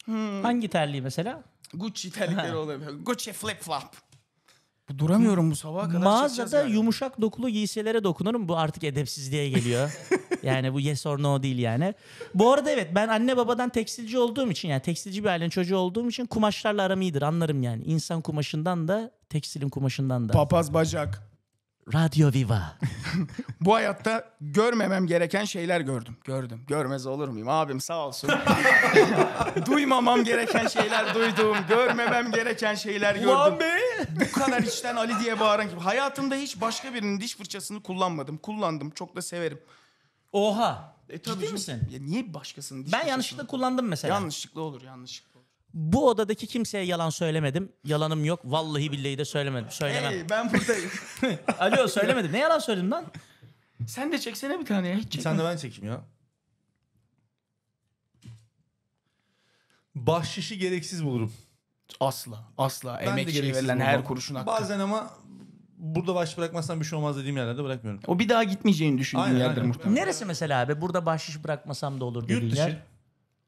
Hmm. Hangi terliği mesela? Gucci terlikleri olabilir. Gucci flip flop. Bu duramıyorum bu sabaha kadar. Mağazada yani. yumuşak dokulu giysilere dokunurum. Bu artık edepsizliğe geliyor. Yani bu yes or no değil yani. Bu arada evet ben anne babadan tekstilci olduğum için yani tekstilci bir ailenin çocuğu olduğum için kumaşlarla aram iyidir anlarım yani. İnsan kumaşından da tekstilin kumaşından da. Papaz bacak. Radio Viva. Bu hayatta görmemem gereken şeyler gördüm. Gördüm. Görmez olur muyum? Abim sağ olsun. Duymamam gereken şeyler duydum. Görmemem gereken şeyler gördüm. Ulan be! Bu kadar içten Ali diye bağıran gibi. Hayatımda hiç başka birinin diş fırçasını kullanmadım. Kullandım. Çok da severim. Oha. E, tabii Ciddi misin? Ya niye başkasının? Ben yanlışlıkla kullandım mesela. Yanlışlıkla olur, yanlışlıkla olur. Bu odadaki kimseye yalan söylemedim. Yalanım yok. Vallahi billahi de söylemedim. Söylemem. Hey ben buradayım. Alo söylemedim. Ne yalan söyledim lan? Sen de çeksene bir tane ya. Hiç Sen de ben çekeyim ya. Bahşişi gereksiz bulurum. Asla. Asla. Ben Emekçiye gereksiz verilen her kuruşun hakkı. Bazen ama burada baş bırakmazsan bir şey olmaz dediğim yerlerde bırakmıyorum. O bir daha gitmeyeceğini düşündüğün Aynen, yerdir aynen. muhtemelen. Neresi mesela abi? Burada bahşiş bırakmasam da olur dediğin Yurt yer. dışı.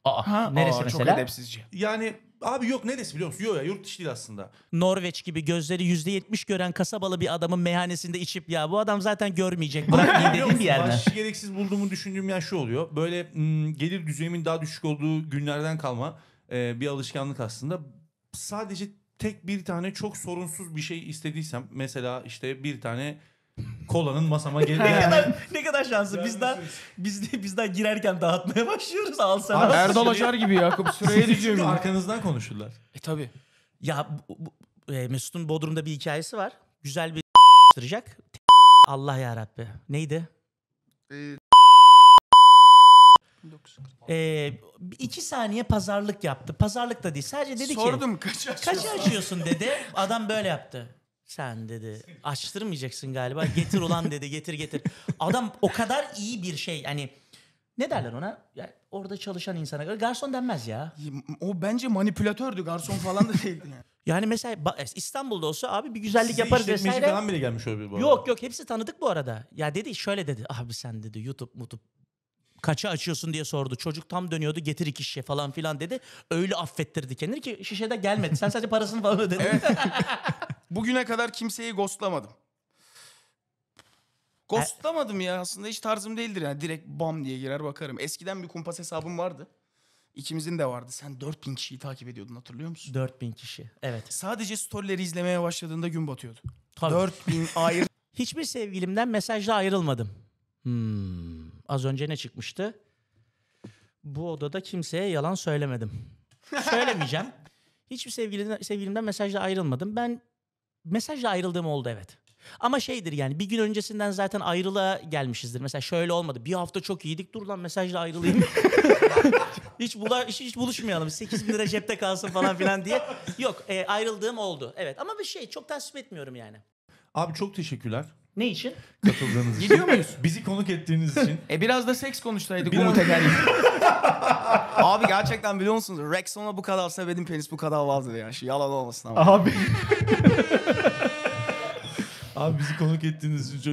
Aa, Ha, neresi aa, Çok mesela? edepsizce. Yani abi yok neresi biliyor musun? Yok ya yurt dışı değil aslında. Norveç gibi gözleri yüzde %70 gören kasabalı bir adamın meyhanesinde içip ya bu adam zaten görmeyecek bırakmayın Biliyor dediğim bir musun? yerde. Bahşişi gereksiz bulduğumu düşündüğüm yer şu oluyor. Böyle mm, gelir düzeyimin daha düşük olduğu günlerden kalma e, bir alışkanlık aslında. Sadece tek bir tane çok sorunsuz bir şey istediysem mesela işte bir tane kolanın masama geldi. ne kadar ne kadar şanslı. Bizden biz de bizden girerken dağıtmaya başlıyoruz. Al sana. Abi, al. Erdal Acar gibi Yakup Süreyya diyeceğim. arkanızdan konuşurlar. E tabi. Ya e, Mesut'un Bodrum'da bir hikayesi var. Güzel bir Allah ya Rabbi. Neydi? Ee, ee, iki saniye pazarlık yaptı. Pazarlık da değil. Sadece dedi Sordum, ki... Sordum kaç açıyorsun? Kaç açıyorsun dedi. Adam böyle yaptı. Sen dedi açtırmayacaksın galiba. Getir ulan dedi getir getir. Adam o kadar iyi bir şey. Yani ne derler ona? Yani orada çalışan insana göre garson denmez ya. O bence manipülatördü. Garson falan da değildi. Yani. Yani mesela İstanbul'da olsa abi bir güzellik Size yaparız vesaire. falan bile gelmiş öyle bu arada. Yok yok hepsi tanıdık bu arada. Ya dedi şöyle dedi abi sen dedi YouTube mutup kaça açıyorsun diye sordu. Çocuk tam dönüyordu getir iki şişe falan filan dedi. Öyle affettirdi kendini ki şişede gelmedi. Sen sadece parasını falan ödedin. Evet. Bugüne kadar kimseyi ghostlamadım. Ghostlamadım ya aslında hiç tarzım değildir yani direkt bam diye girer bakarım. Eskiden bir kumpas hesabım vardı. İkimizin de vardı. Sen 4000 kişiyi takip ediyordun hatırlıyor musun? 4000 kişi evet. Sadece storyleri izlemeye başladığında gün batıyordu. Tabii. 4000 ayrı. Hiçbir sevgilimden mesajla ayrılmadım. Hmm, az önce ne çıkmıştı? Bu odada kimseye yalan söylemedim. Söylemeyeceğim. Hiçbir sevgiliden, sevgilimden mesajla ayrılmadım. Ben mesajla ayrıldığım oldu evet. Ama şeydir yani bir gün öncesinden zaten ayrıla gelmişizdir. Mesela şöyle olmadı. Bir hafta çok iyiydik. Dur lan mesajla ayrılayım. hiç, bula, hiç, hiç buluşmayalım. 8 bin lira cepte kalsın falan filan diye. Yok e, ayrıldığım oldu. Evet ama bir şey çok tasvip etmiyorum yani. Abi çok teşekkürler. Ne için? Katıldığınız için. Gidiyor muyuz? Bizi konuk ettiğiniz için. E biraz da seks konuşsaydık Umut Eker'le. Abi gerçekten biliyor musunuz? Rexona bu kadar sevdim, penis bu kadar vardı ya. Şu yalan olmasın ama. Abi. Abi bizi konuk ettiğiniz için çok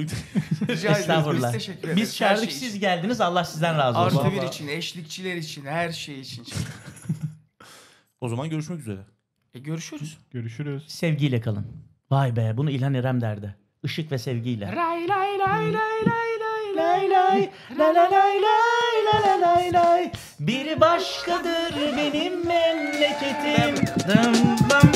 Rica Biz teşekkür ederiz. Biz Her şey siz geldiniz Allah sizden razı olsun. Artı bir için, eşlikçiler için, her şey için. O zaman görüşmek üzere. E görüşürüz. Görüşürüz. Sevgiyle kalın. Vay be bunu İlhan İrem derdi. Işık ve sevgiyle. Ray lay lay lay lay lay lay lay lay lay lay lay lay lay lay Bir başkadır benim memleketim. Dım dım